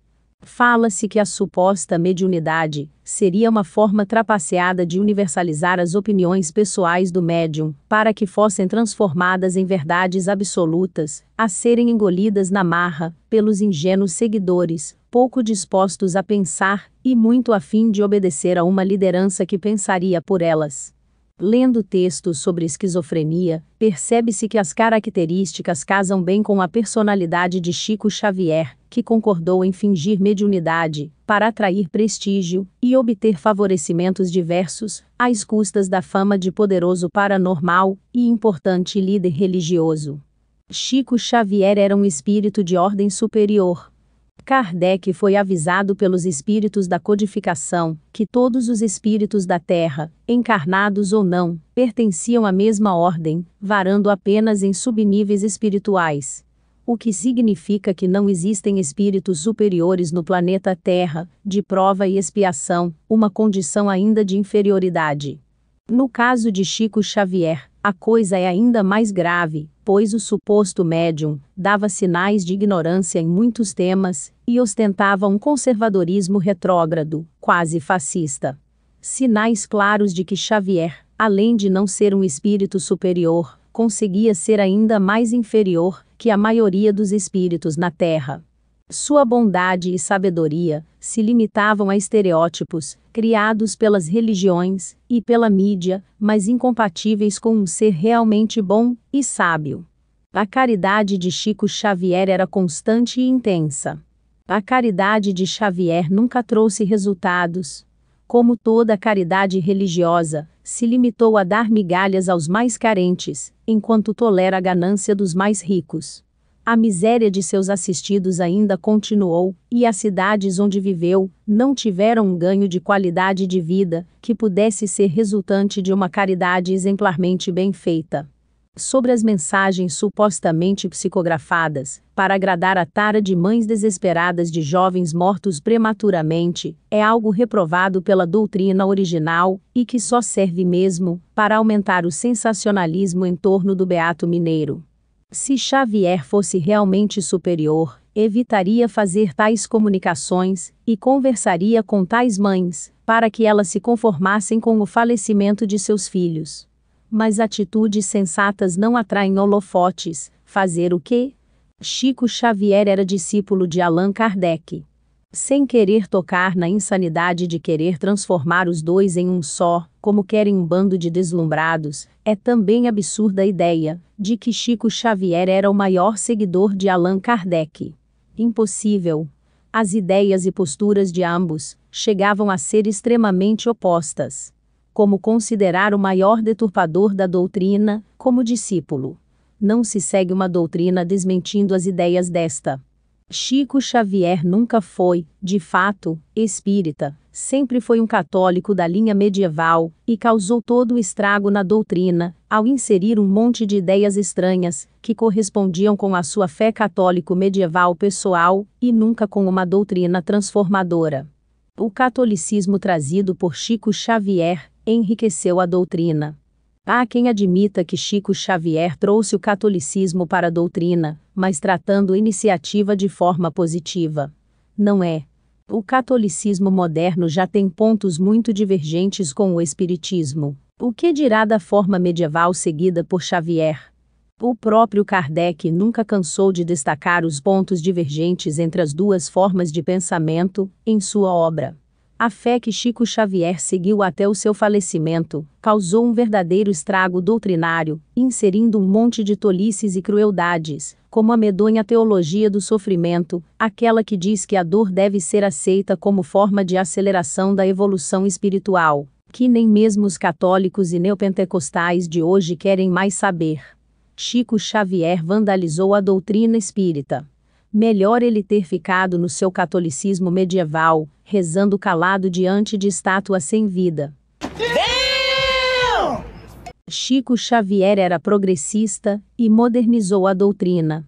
Fala-se que a suposta mediunidade seria uma forma trapaceada de universalizar as opiniões pessoais do médium, para que fossem transformadas em verdades absolutas, a serem engolidas na marra pelos ingênuos seguidores, pouco dispostos a pensar e muito afim de obedecer a uma liderança que pensaria por elas. Lendo textos sobre esquizofrenia, percebe-se que as características casam bem com a personalidade de Chico Xavier, que concordou em fingir mediunidade para atrair prestígio e obter favorecimentos diversos, às custas da fama de poderoso paranormal e importante líder religioso. Chico Xavier era um espírito de ordem superior, Kardec foi avisado pelos espíritos da codificação que todos os espíritos da Terra, encarnados ou não, pertenciam à mesma ordem, varando apenas em subníveis espirituais. O que significa que não existem espíritos superiores no planeta Terra, de prova e expiação, uma condição ainda de inferioridade. No caso de Chico Xavier, a coisa é ainda mais grave, pois o suposto médium dava sinais de ignorância em muitos temas e ostentava um conservadorismo retrógrado, quase fascista. Sinais claros de que Xavier, além de não ser um espírito superior, conseguia ser ainda mais inferior que a maioria dos espíritos na Terra. Sua bondade e sabedoria se limitavam a estereótipos criados pelas religiões e pela mídia, mas incompatíveis com um ser realmente bom e sábio. A caridade de Chico Xavier era constante e intensa. A caridade de Xavier nunca trouxe resultados. Como toda caridade religiosa, se limitou a dar migalhas aos mais carentes, enquanto tolera a ganância dos mais ricos. A miséria de seus assistidos ainda continuou, e as cidades onde viveu não tiveram um ganho de qualidade de vida que pudesse ser resultante de uma caridade exemplarmente bem feita. Sobre as mensagens supostamente psicografadas, para agradar a tara de mães desesperadas de jovens mortos prematuramente, é algo reprovado pela doutrina original e que só serve mesmo para aumentar o sensacionalismo em torno do beato mineiro. Se Xavier fosse realmente superior, evitaria fazer tais comunicações e conversaria com tais mães, para que elas se conformassem com o falecimento de seus filhos. Mas atitudes sensatas não atraem holofotes. Fazer o quê? Chico Xavier era discípulo de Allan Kardec sem querer tocar na insanidade de querer transformar os dois em um só, como querem um bando de deslumbrados, é também absurda a ideia de que Chico Xavier era o maior seguidor de Allan Kardec. Impossível. As ideias e posturas de ambos chegavam a ser extremamente opostas. Como considerar o maior deturpador da doutrina como discípulo? Não se segue uma doutrina desmentindo as ideias desta. Chico Xavier nunca foi, de fato, espírita, sempre foi um católico da linha medieval e causou todo o estrago na doutrina ao inserir um monte de ideias estranhas que correspondiam com a sua fé católico medieval pessoal e nunca com uma doutrina transformadora. O catolicismo trazido por Chico Xavier enriqueceu a doutrina Há ah, quem admita que Chico Xavier trouxe o catolicismo para a doutrina, mas tratando a iniciativa de forma positiva. Não é. O catolicismo moderno já tem pontos muito divergentes com o espiritismo. O que dirá da forma medieval seguida por Xavier? O próprio Kardec nunca cansou de destacar os pontos divergentes entre as duas formas de pensamento em sua obra. A fé que Chico Xavier seguiu até o seu falecimento causou um verdadeiro estrago doutrinário, inserindo um monte de tolices e crueldades, como a medonha teologia do sofrimento, aquela que diz que a dor deve ser aceita como forma de aceleração da evolução espiritual, que nem mesmo os católicos e neopentecostais de hoje querem mais saber. Chico Xavier vandalizou a doutrina espírita Melhor ele ter ficado no seu catolicismo medieval, rezando calado diante de estátua sem vida. Chico Xavier era progressista e modernizou a doutrina.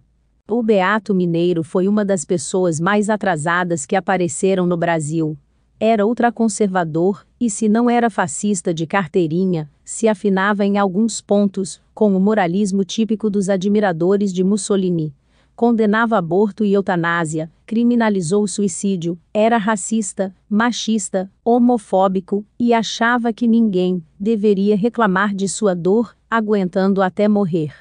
O Beato Mineiro foi uma das pessoas mais atrasadas que apareceram no Brasil. Era ultraconservador e, se não era fascista de carteirinha, se afinava em alguns pontos com o moralismo típico dos admiradores de Mussolini condenava aborto e eutanásia, criminalizou o suicídio, era racista, machista, homofóbico e achava que ninguém deveria reclamar de sua dor, aguentando até morrer.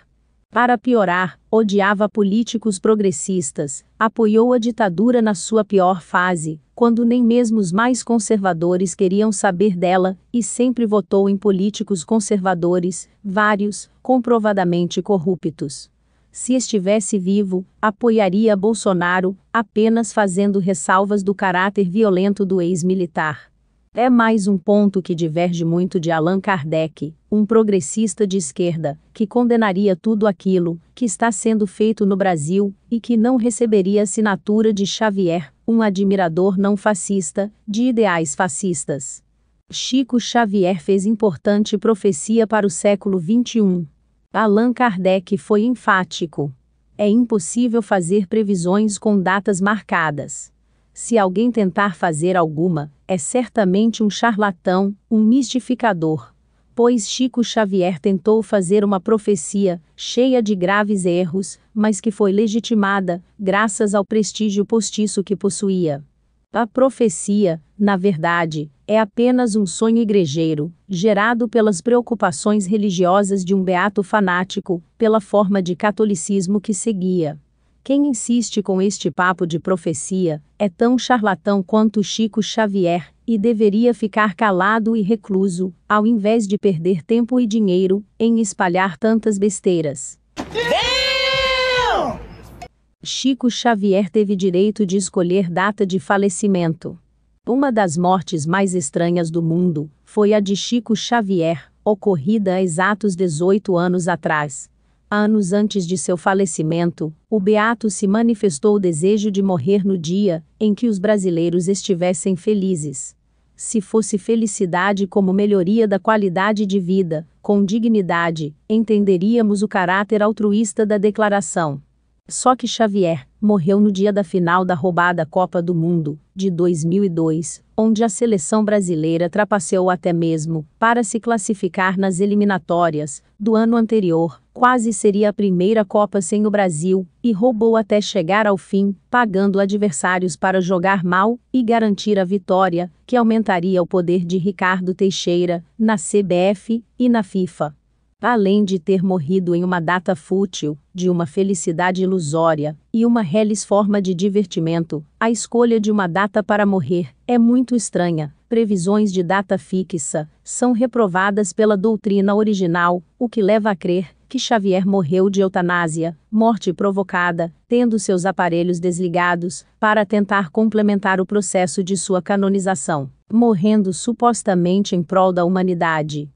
Para piorar, odiava políticos progressistas, apoiou a ditadura na sua pior fase, quando nem mesmo os mais conservadores queriam saber dela, e sempre votou em políticos conservadores, vários, comprovadamente corruptos se estivesse vivo, apoiaria Bolsonaro, apenas fazendo ressalvas do caráter violento do ex-militar. É mais um ponto que diverge muito de Allan Kardec, um progressista de esquerda, que condenaria tudo aquilo que está sendo feito no Brasil e que não receberia assinatura de Xavier, um admirador não fascista de ideais fascistas. Chico Xavier fez importante profecia para o século XXI. Allan Kardec foi enfático. É impossível fazer previsões com datas marcadas. Se alguém tentar fazer alguma, é certamente um charlatão, um mistificador. Pois Chico Xavier tentou fazer uma profecia, cheia de graves erros, mas que foi legitimada, graças ao prestígio postiço que possuía. A profecia, na verdade, é apenas um sonho igrejeiro, gerado pelas preocupações religiosas de um beato fanático, pela forma de catolicismo que seguia. Quem insiste com este papo de profecia é tão charlatão quanto Chico Xavier e deveria ficar calado e recluso, ao invés de perder tempo e dinheiro em espalhar tantas besteiras. Chico Xavier teve direito de escolher data de falecimento. Uma das mortes mais estranhas do mundo foi a de Chico Xavier, ocorrida há exatos 18 anos atrás. Anos antes de seu falecimento, o Beato se manifestou o desejo de morrer no dia em que os brasileiros estivessem felizes. Se fosse felicidade como melhoria da qualidade de vida, com dignidade, entenderíamos o caráter altruísta da declaração só que Xavier morreu no dia da final da roubada Copa do Mundo de 2002, onde a seleção brasileira trapaceou até mesmo para se classificar nas eliminatórias do ano anterior. Quase seria a primeira Copa sem o Brasil e roubou até chegar ao fim, pagando adversários para jogar mal e garantir a vitória, que aumentaria o poder de Ricardo Teixeira na CBF e na FIFA além de ter morrido em uma data fútil, de uma felicidade ilusória e uma reles forma de divertimento, a escolha de uma data para morrer é muito estranha. Previsões de data fixa são reprovadas pela doutrina original, o que leva a crer que Xavier morreu de eutanásia, morte provocada, tendo seus aparelhos desligados, para tentar complementar o processo de sua canonização, morrendo supostamente em prol da humanidade.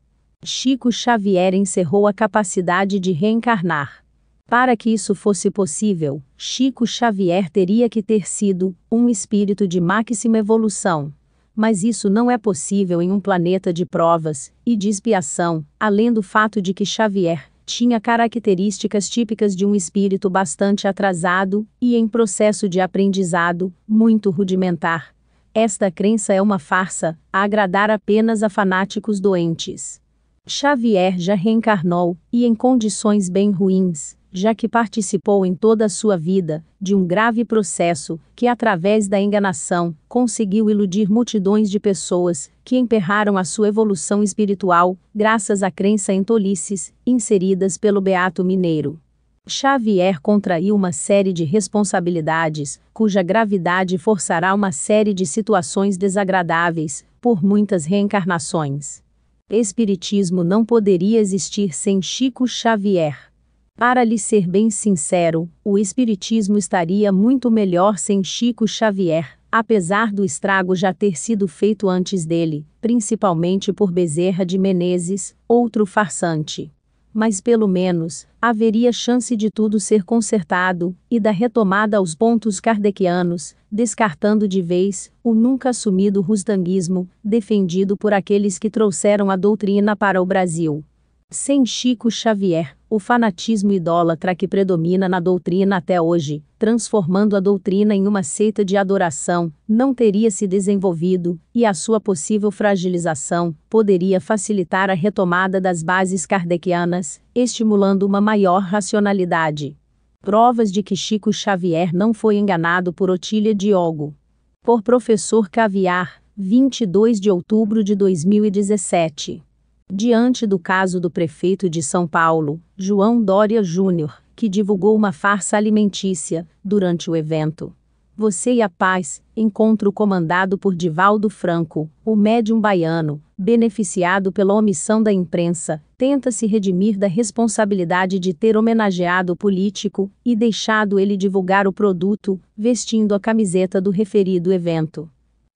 Chico Xavier encerrou a capacidade de reencarnar. Para que isso fosse possível, Chico Xavier teria que ter sido um espírito de máxima evolução. Mas isso não é possível em um planeta de provas e de expiação, além do fato de que Xavier tinha características típicas de um espírito bastante atrasado e em processo de aprendizado, muito rudimentar. Esta crença é uma farsa, a agradar apenas a fanáticos doentes. Xavier já reencarnou, e em condições bem ruins, já que participou em toda a sua vida de um grave processo que, através da enganação, conseguiu iludir multidões de pessoas que emperraram a sua evolução espiritual, graças à crença em tolices inseridas pelo Beato Mineiro. Xavier contraiu uma série de responsabilidades, cuja gravidade forçará uma série de situações desagradáveis, por muitas reencarnações. Espiritismo não poderia existir sem Chico Xavier. Para lhe ser bem sincero, o Espiritismo estaria muito melhor sem Chico Xavier, apesar do estrago já ter sido feito antes dele, principalmente por Bezerra de Menezes, outro farsante mas pelo menos haveria chance de tudo ser consertado e da retomada aos pontos kardecianos, descartando de vez o nunca assumido rustanguismo defendido por aqueles que trouxeram a doutrina para o Brasil. Sem Chico Xavier o fanatismo idólatra que predomina na doutrina até hoje, transformando a doutrina em uma seita de adoração, não teria se desenvolvido, e a sua possível fragilização poderia facilitar a retomada das bases kardecianas, estimulando uma maior racionalidade. Provas de que Chico Xavier não foi enganado por Otília Diogo. Por professor Caviar, 22 de outubro de 2017 diante do caso do prefeito de São Paulo, João Dória Júnior, que divulgou uma farsa alimentícia durante o evento. Você e a Paz, encontro comandado por Divaldo Franco, o médium baiano, beneficiado pela omissão da imprensa, tenta se redimir da responsabilidade de ter homenageado o político e deixado ele divulgar o produto, vestindo a camiseta do referido evento.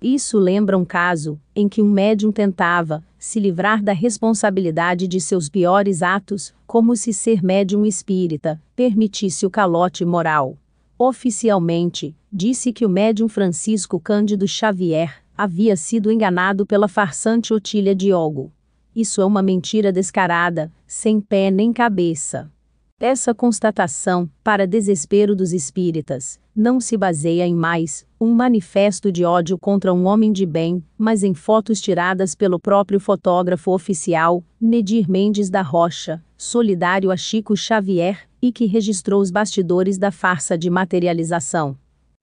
Isso lembra um caso em que um médium tentava se livrar da responsabilidade de seus piores atos, como se ser médium espírita permitisse o calote moral. Oficialmente, disse que o médium Francisco Cândido Xavier havia sido enganado pela farsante Otília Diogo. Isso é uma mentira descarada, sem pé nem cabeça. Essa constatação, para desespero dos espíritas, não se baseia em mais um manifesto de ódio contra um homem de bem, mas em fotos tiradas pelo próprio fotógrafo oficial, Nedir Mendes da Rocha, solidário a Chico Xavier, e que registrou os bastidores da farsa de materialização.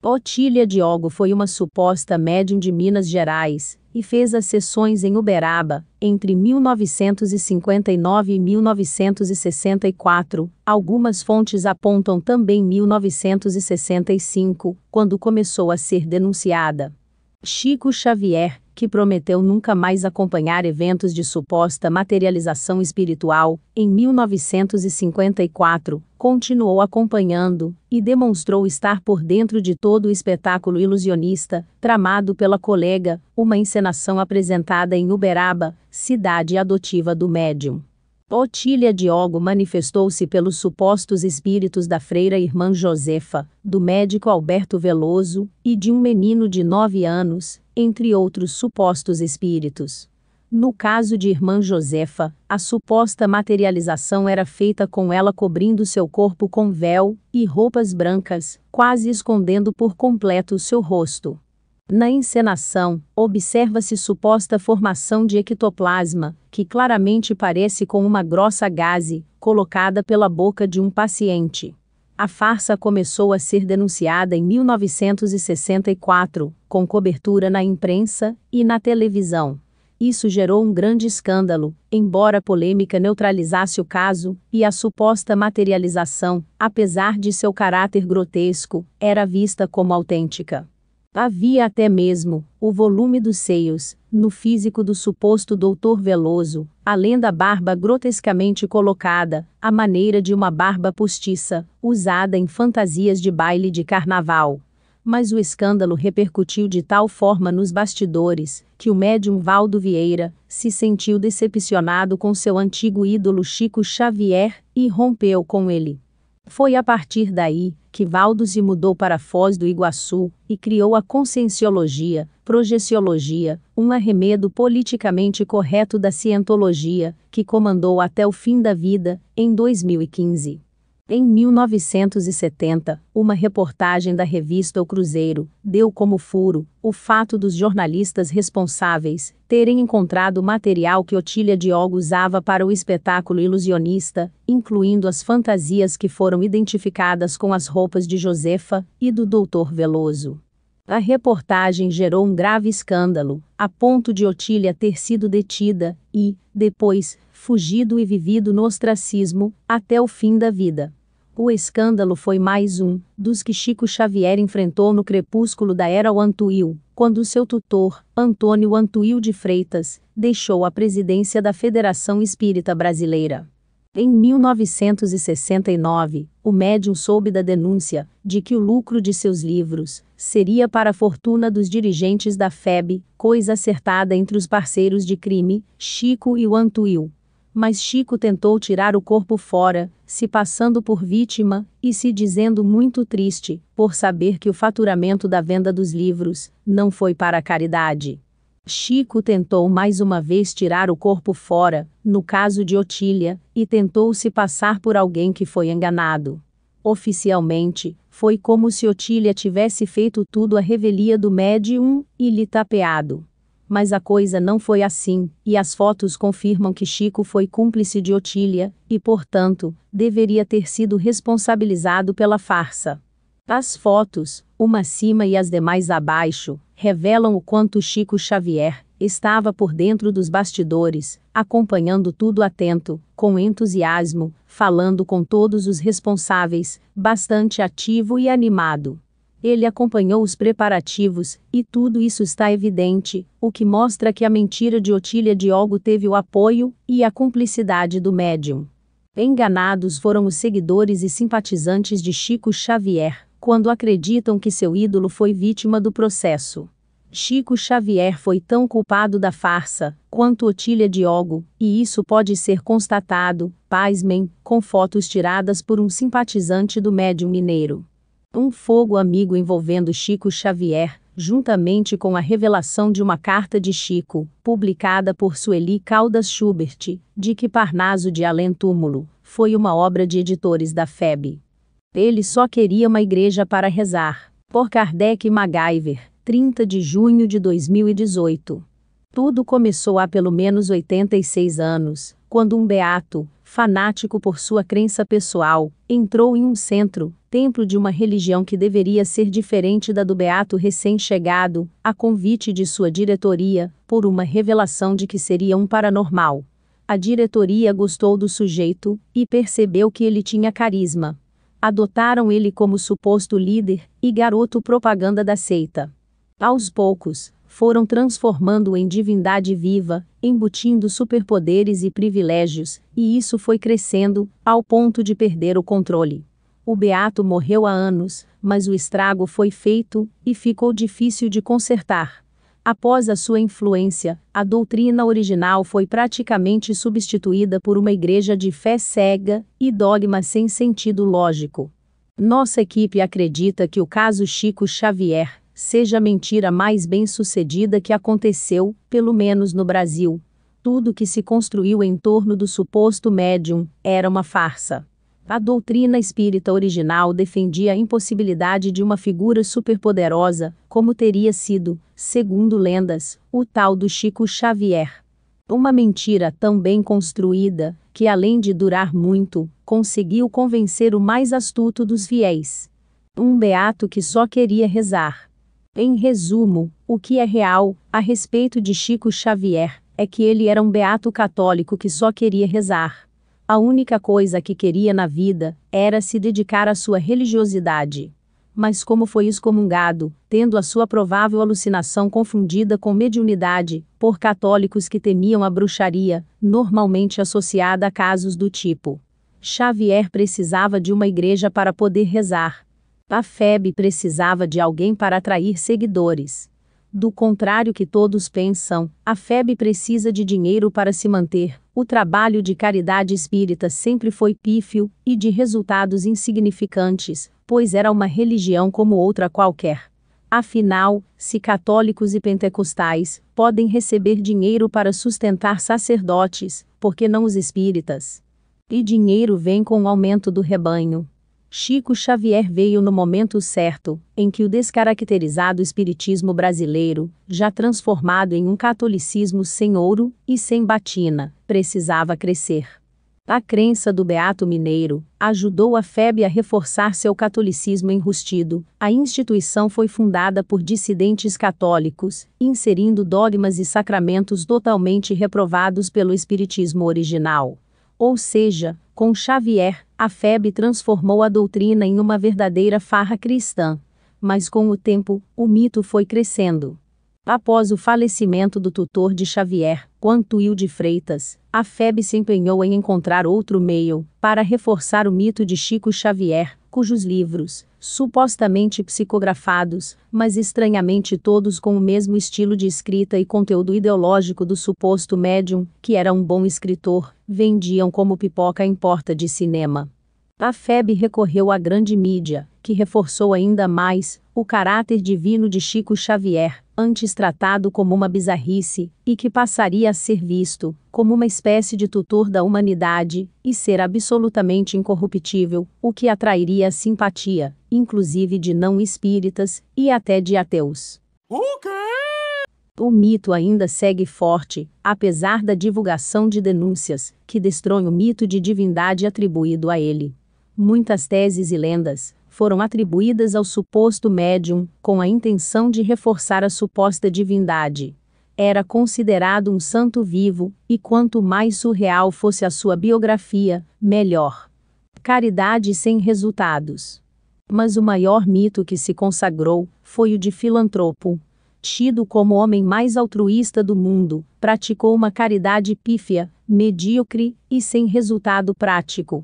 Otília Diogo foi uma suposta médium de Minas Gerais e fez as sessões em Uberaba entre 1959 e 1964. Algumas fontes apontam também 1965, quando começou a ser denunciada. Chico Xavier, que prometeu nunca mais acompanhar eventos de suposta materialização espiritual, em 1954, continuou acompanhando e demonstrou estar por dentro de todo o espetáculo ilusionista tramado pela colega, uma encenação apresentada em Uberaba, cidade adotiva do médium. Otília Diogo manifestou-se pelos supostos espíritos da freira irmã Josefa, do médico Alberto Veloso e de um menino de nove anos, entre outros supostos espíritos. No caso de irmã Josefa, a suposta materialização era feita com ela cobrindo seu corpo com véu e roupas brancas, quase escondendo por completo seu rosto. Na encenação, observa-se suposta formação de ectoplasma, que claramente parece com uma grossa gaze, colocada pela boca de um paciente. A farsa começou a ser denunciada em 1964, com cobertura na imprensa e na televisão. Isso gerou um grande escândalo, embora a polêmica neutralizasse o caso, e a suposta materialização, apesar de seu caráter grotesco, era vista como autêntica. Havia até mesmo o volume dos seios, no físico do suposto doutor Veloso, além da barba grotescamente colocada, à maneira de uma barba postiça, usada em fantasias de baile de carnaval. Mas o escândalo repercutiu de tal forma nos bastidores que o médium Valdo Vieira se sentiu decepcionado com seu antigo ídolo Chico Xavier e rompeu com ele. Foi a partir daí que se mudou para Foz do Iguaçu e criou a Conscienciologia, Projeciologia, um arremedo politicamente correto da cientologia, que comandou até o fim da vida, em 2015. Em 1970, uma reportagem da revista O Cruzeiro deu como furo o fato dos jornalistas responsáveis terem encontrado material que Otília Diogo usava para o espetáculo ilusionista, incluindo as fantasias que foram identificadas com as roupas de Josefa e do Doutor Veloso. A reportagem gerou um grave escândalo, a ponto de Otília ter sido detida e, depois, fugido e vivido no ostracismo até o fim da vida. O escândalo foi mais um dos que Chico Xavier enfrentou no crepúsculo da era Antuil, quando seu tutor, Antônio Antuil de Freitas, deixou a presidência da Federação Espírita Brasileira. Em 1969, o médium soube da denúncia de que o lucro de seus livros seria para a fortuna dos dirigentes da FEB, coisa acertada entre os parceiros de crime, Chico e o Antuil. Mas Chico tentou tirar o corpo fora, se passando por vítima e se dizendo muito triste por saber que o faturamento da venda dos livros não foi para a caridade. Chico tentou mais uma vez tirar o corpo fora, no caso de Otília, e tentou se passar por alguém que foi enganado. Oficialmente, foi como se Otília tivesse feito tudo à revelia do médium e lhe tapeado. Mas a coisa não foi assim, e as fotos confirmam que Chico foi cúmplice de Otília, e, portanto, deveria ter sido responsabilizado pela farsa. As fotos, uma acima e as demais abaixo, revelam o quanto Chico Xavier estava por dentro dos bastidores, acompanhando tudo atento, com entusiasmo, falando com todos os responsáveis, bastante ativo e animado. Ele acompanhou os preparativos, e tudo isso está evidente, o que mostra que a mentira de Otília Diogo teve o apoio e a cumplicidade do médium. Enganados foram os seguidores e simpatizantes de Chico Xavier, quando acreditam que seu ídolo foi vítima do processo. Chico Xavier foi tão culpado da farsa quanto Otília Diogo, e isso pode ser constatado, pasmem, com fotos tiradas por um simpatizante do médium mineiro. Um fogo amigo envolvendo Chico Xavier, juntamente com a revelação de uma carta de Chico, publicada por Sueli Caldas Schubert, de que Parnaso de Além Túmulo, foi uma obra de editores da FEB. Ele só queria uma igreja para rezar. Por Kardec MacGyver, 30 de junho de 2018. Tudo começou há pelo menos 86 anos, quando um beato, fanático por sua crença pessoal, entrou em um centro, templo de uma religião que deveria ser diferente da do beato recém-chegado, a convite de sua diretoria, por uma revelação de que seria um paranormal. A diretoria gostou do sujeito e percebeu que ele tinha carisma. Adotaram ele como suposto líder e garoto propaganda da seita. Aos poucos, foram transformando-o em divindade viva, embutindo superpoderes e privilégios, e isso foi crescendo, ao ponto de perder o controle. O beato morreu há anos, mas o estrago foi feito e ficou difícil de consertar. Após a sua influência, a doutrina original foi praticamente substituída por uma igreja de fé cega e dogma sem sentido lógico. Nossa equipe acredita que o caso Chico Xavier seja a mentira mais bem-sucedida que aconteceu, pelo menos no Brasil. Tudo que se construiu em torno do suposto médium era uma farsa. A doutrina espírita original defendia a impossibilidade de uma figura superpoderosa, como teria sido, segundo lendas, o tal do Chico Xavier. Uma mentira tão bem construída, que além de durar muito, conseguiu convencer o mais astuto dos fiéis. Um beato que só queria rezar. Em resumo, o que é real, a respeito de Chico Xavier, é que ele era um beato católico que só queria rezar. A única coisa que queria na vida era se dedicar à sua religiosidade. Mas como foi excomungado, tendo a sua provável alucinação confundida com mediunidade, por católicos que temiam a bruxaria, normalmente associada a casos do tipo. Xavier precisava de uma igreja para poder rezar. A Febe precisava de alguém para atrair seguidores. Do contrário que todos pensam, a FEB precisa de dinheiro para se manter, o trabalho de caridade espírita sempre foi pífio e de resultados insignificantes, pois era uma religião como outra qualquer. Afinal, se católicos e pentecostais podem receber dinheiro para sustentar sacerdotes, por que não os espíritas? E dinheiro vem com o aumento do rebanho. Chico Xavier veio no momento certo, em que o descaracterizado espiritismo brasileiro, já transformado em um catolicismo sem ouro e sem batina, precisava crescer. A crença do beato mineiro ajudou a FEB a reforçar seu catolicismo enrustido. A instituição foi fundada por dissidentes católicos, inserindo dogmas e sacramentos totalmente reprovados pelo espiritismo original ou seja, com Xavier, a FEB transformou a doutrina em uma verdadeira farra cristã. Mas com o tempo, o mito foi crescendo. Após o falecimento do tutor de Xavier, Quantuil de Freitas, a FEB se empenhou em encontrar outro meio para reforçar o mito de Chico Xavier, cujos livros, supostamente psicografados, mas estranhamente todos com o mesmo estilo de escrita e conteúdo ideológico do suposto médium, que era um bom escritor, vendiam como pipoca em porta de cinema. A FEB recorreu à grande mídia, que reforçou ainda mais, o caráter divino de Chico Xavier, antes tratado como uma bizarrice, e que passaria a ser visto como uma espécie de tutor da humanidade, e ser absolutamente incorruptível, o que atrairia a simpatia, inclusive de não espíritas e até de ateus. O quê? O mito ainda segue forte, apesar da divulgação de denúncias que destroem o mito de divindade atribuído a ele. Muitas teses e lendas foram atribuídas ao suposto médium, com a intenção de reforçar a suposta divindade. Era considerado um santo vivo, e quanto mais surreal fosse a sua biografia, melhor. Caridade sem resultados. Mas o maior mito que se consagrou foi o de filantropo, tido como homem mais altruísta do mundo, praticou uma caridade pífia, medíocre e sem resultado prático.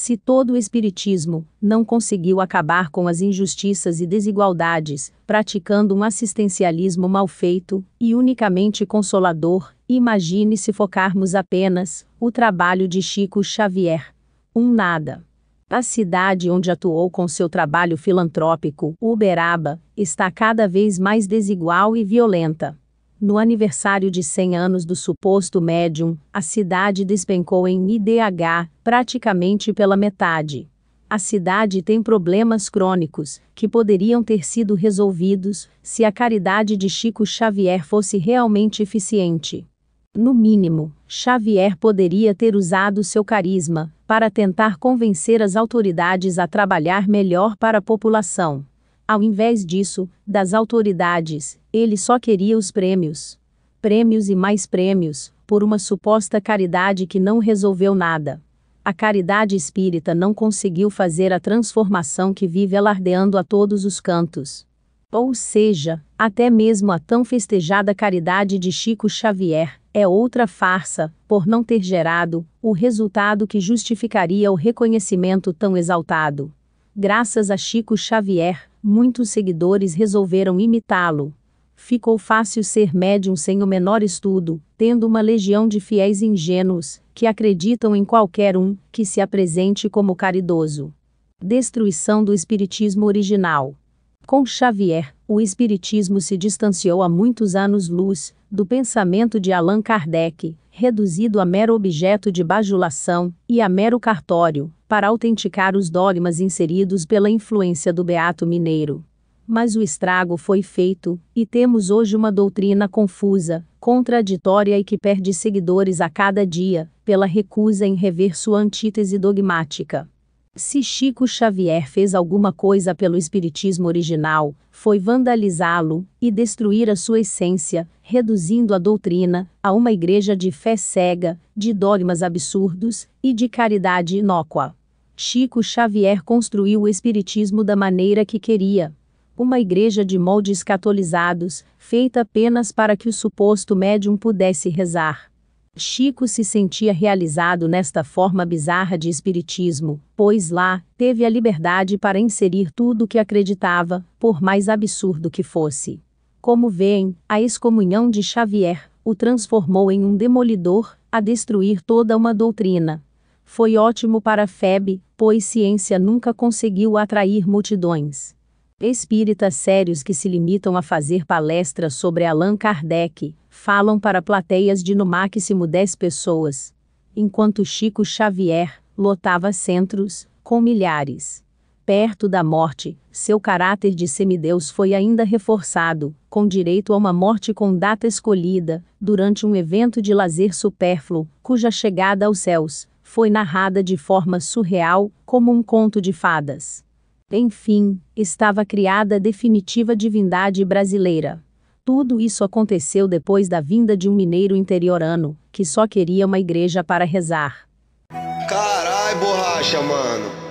Se todo o Espiritismo não conseguiu acabar com as injustiças e desigualdades, praticando um assistencialismo mal feito e unicamente consolador, imagine se focarmos apenas o trabalho de Chico Xavier. Um nada. A cidade onde atuou com seu trabalho filantrópico, Uberaba, está cada vez mais desigual e violenta. No aniversário de 100 anos do suposto médium, a cidade despencou em IDH, praticamente pela metade. A cidade tem problemas crônicos, que poderiam ter sido resolvidos se a caridade de Chico Xavier fosse realmente eficiente. No mínimo, Xavier poderia ter usado seu carisma para tentar convencer as autoridades a trabalhar melhor para a população. Ao invés disso, das autoridades, ele só queria os prêmios. Prêmios e mais prêmios, por uma suposta caridade que não resolveu nada. A caridade espírita não conseguiu fazer a transformação que vive alardeando a todos os cantos. Ou seja, até mesmo a tão festejada caridade de Chico Xavier é outra farsa, por não ter gerado o resultado que justificaria o reconhecimento tão exaltado. Graças a Chico Xavier, muitos seguidores resolveram imitá-lo. Ficou fácil ser médium sem o menor estudo, tendo uma legião de fiéis ingênuos, que acreditam em qualquer um que se apresente como caridoso. Destruição do Espiritismo original. Com Xavier, o Espiritismo se distanciou há muitos anos-luz do pensamento de Allan Kardec, reduzido a mero objeto de bajulação e a mero cartório, para autenticar os dogmas inseridos pela influência do Beato Mineiro. Mas o estrago foi feito, e temos hoje uma doutrina confusa, contraditória e que perde seguidores a cada dia, pela recusa em rever sua antítese dogmática. Se Chico Xavier fez alguma coisa pelo Espiritismo original, foi vandalizá-lo e destruir a sua essência, reduzindo a doutrina a uma igreja de fé cega, de dogmas absurdos e de caridade inócua. Chico Xavier construiu o Espiritismo da maneira que queria. Uma igreja de moldes catolizados, feita apenas para que o suposto médium pudesse rezar. Chico se sentia realizado nesta forma bizarra de espiritismo, pois lá teve a liberdade para inserir tudo o que acreditava, por mais absurdo que fosse. Como veem, a excomunhão de Xavier o transformou em um demolidor, a destruir toda uma doutrina. Foi ótimo para FEB, pois ciência nunca conseguiu atrair multidões. Espíritas sérios que se limitam a fazer palestras sobre Allan Kardec falam para plateias de no máximo 10 pessoas, enquanto Chico Xavier lotava centros com milhares. Perto da morte, seu caráter de semideus foi ainda reforçado, com direito a uma morte com data escolhida, durante um evento de lazer supérfluo, cuja chegada aos céus foi narrada de forma surreal, como um conto de fadas. Enfim, estava criada a definitiva divindade brasileira. Tudo isso aconteceu depois da vinda de um mineiro interiorano, que só queria uma igreja para rezar. Carai, borracha, mano!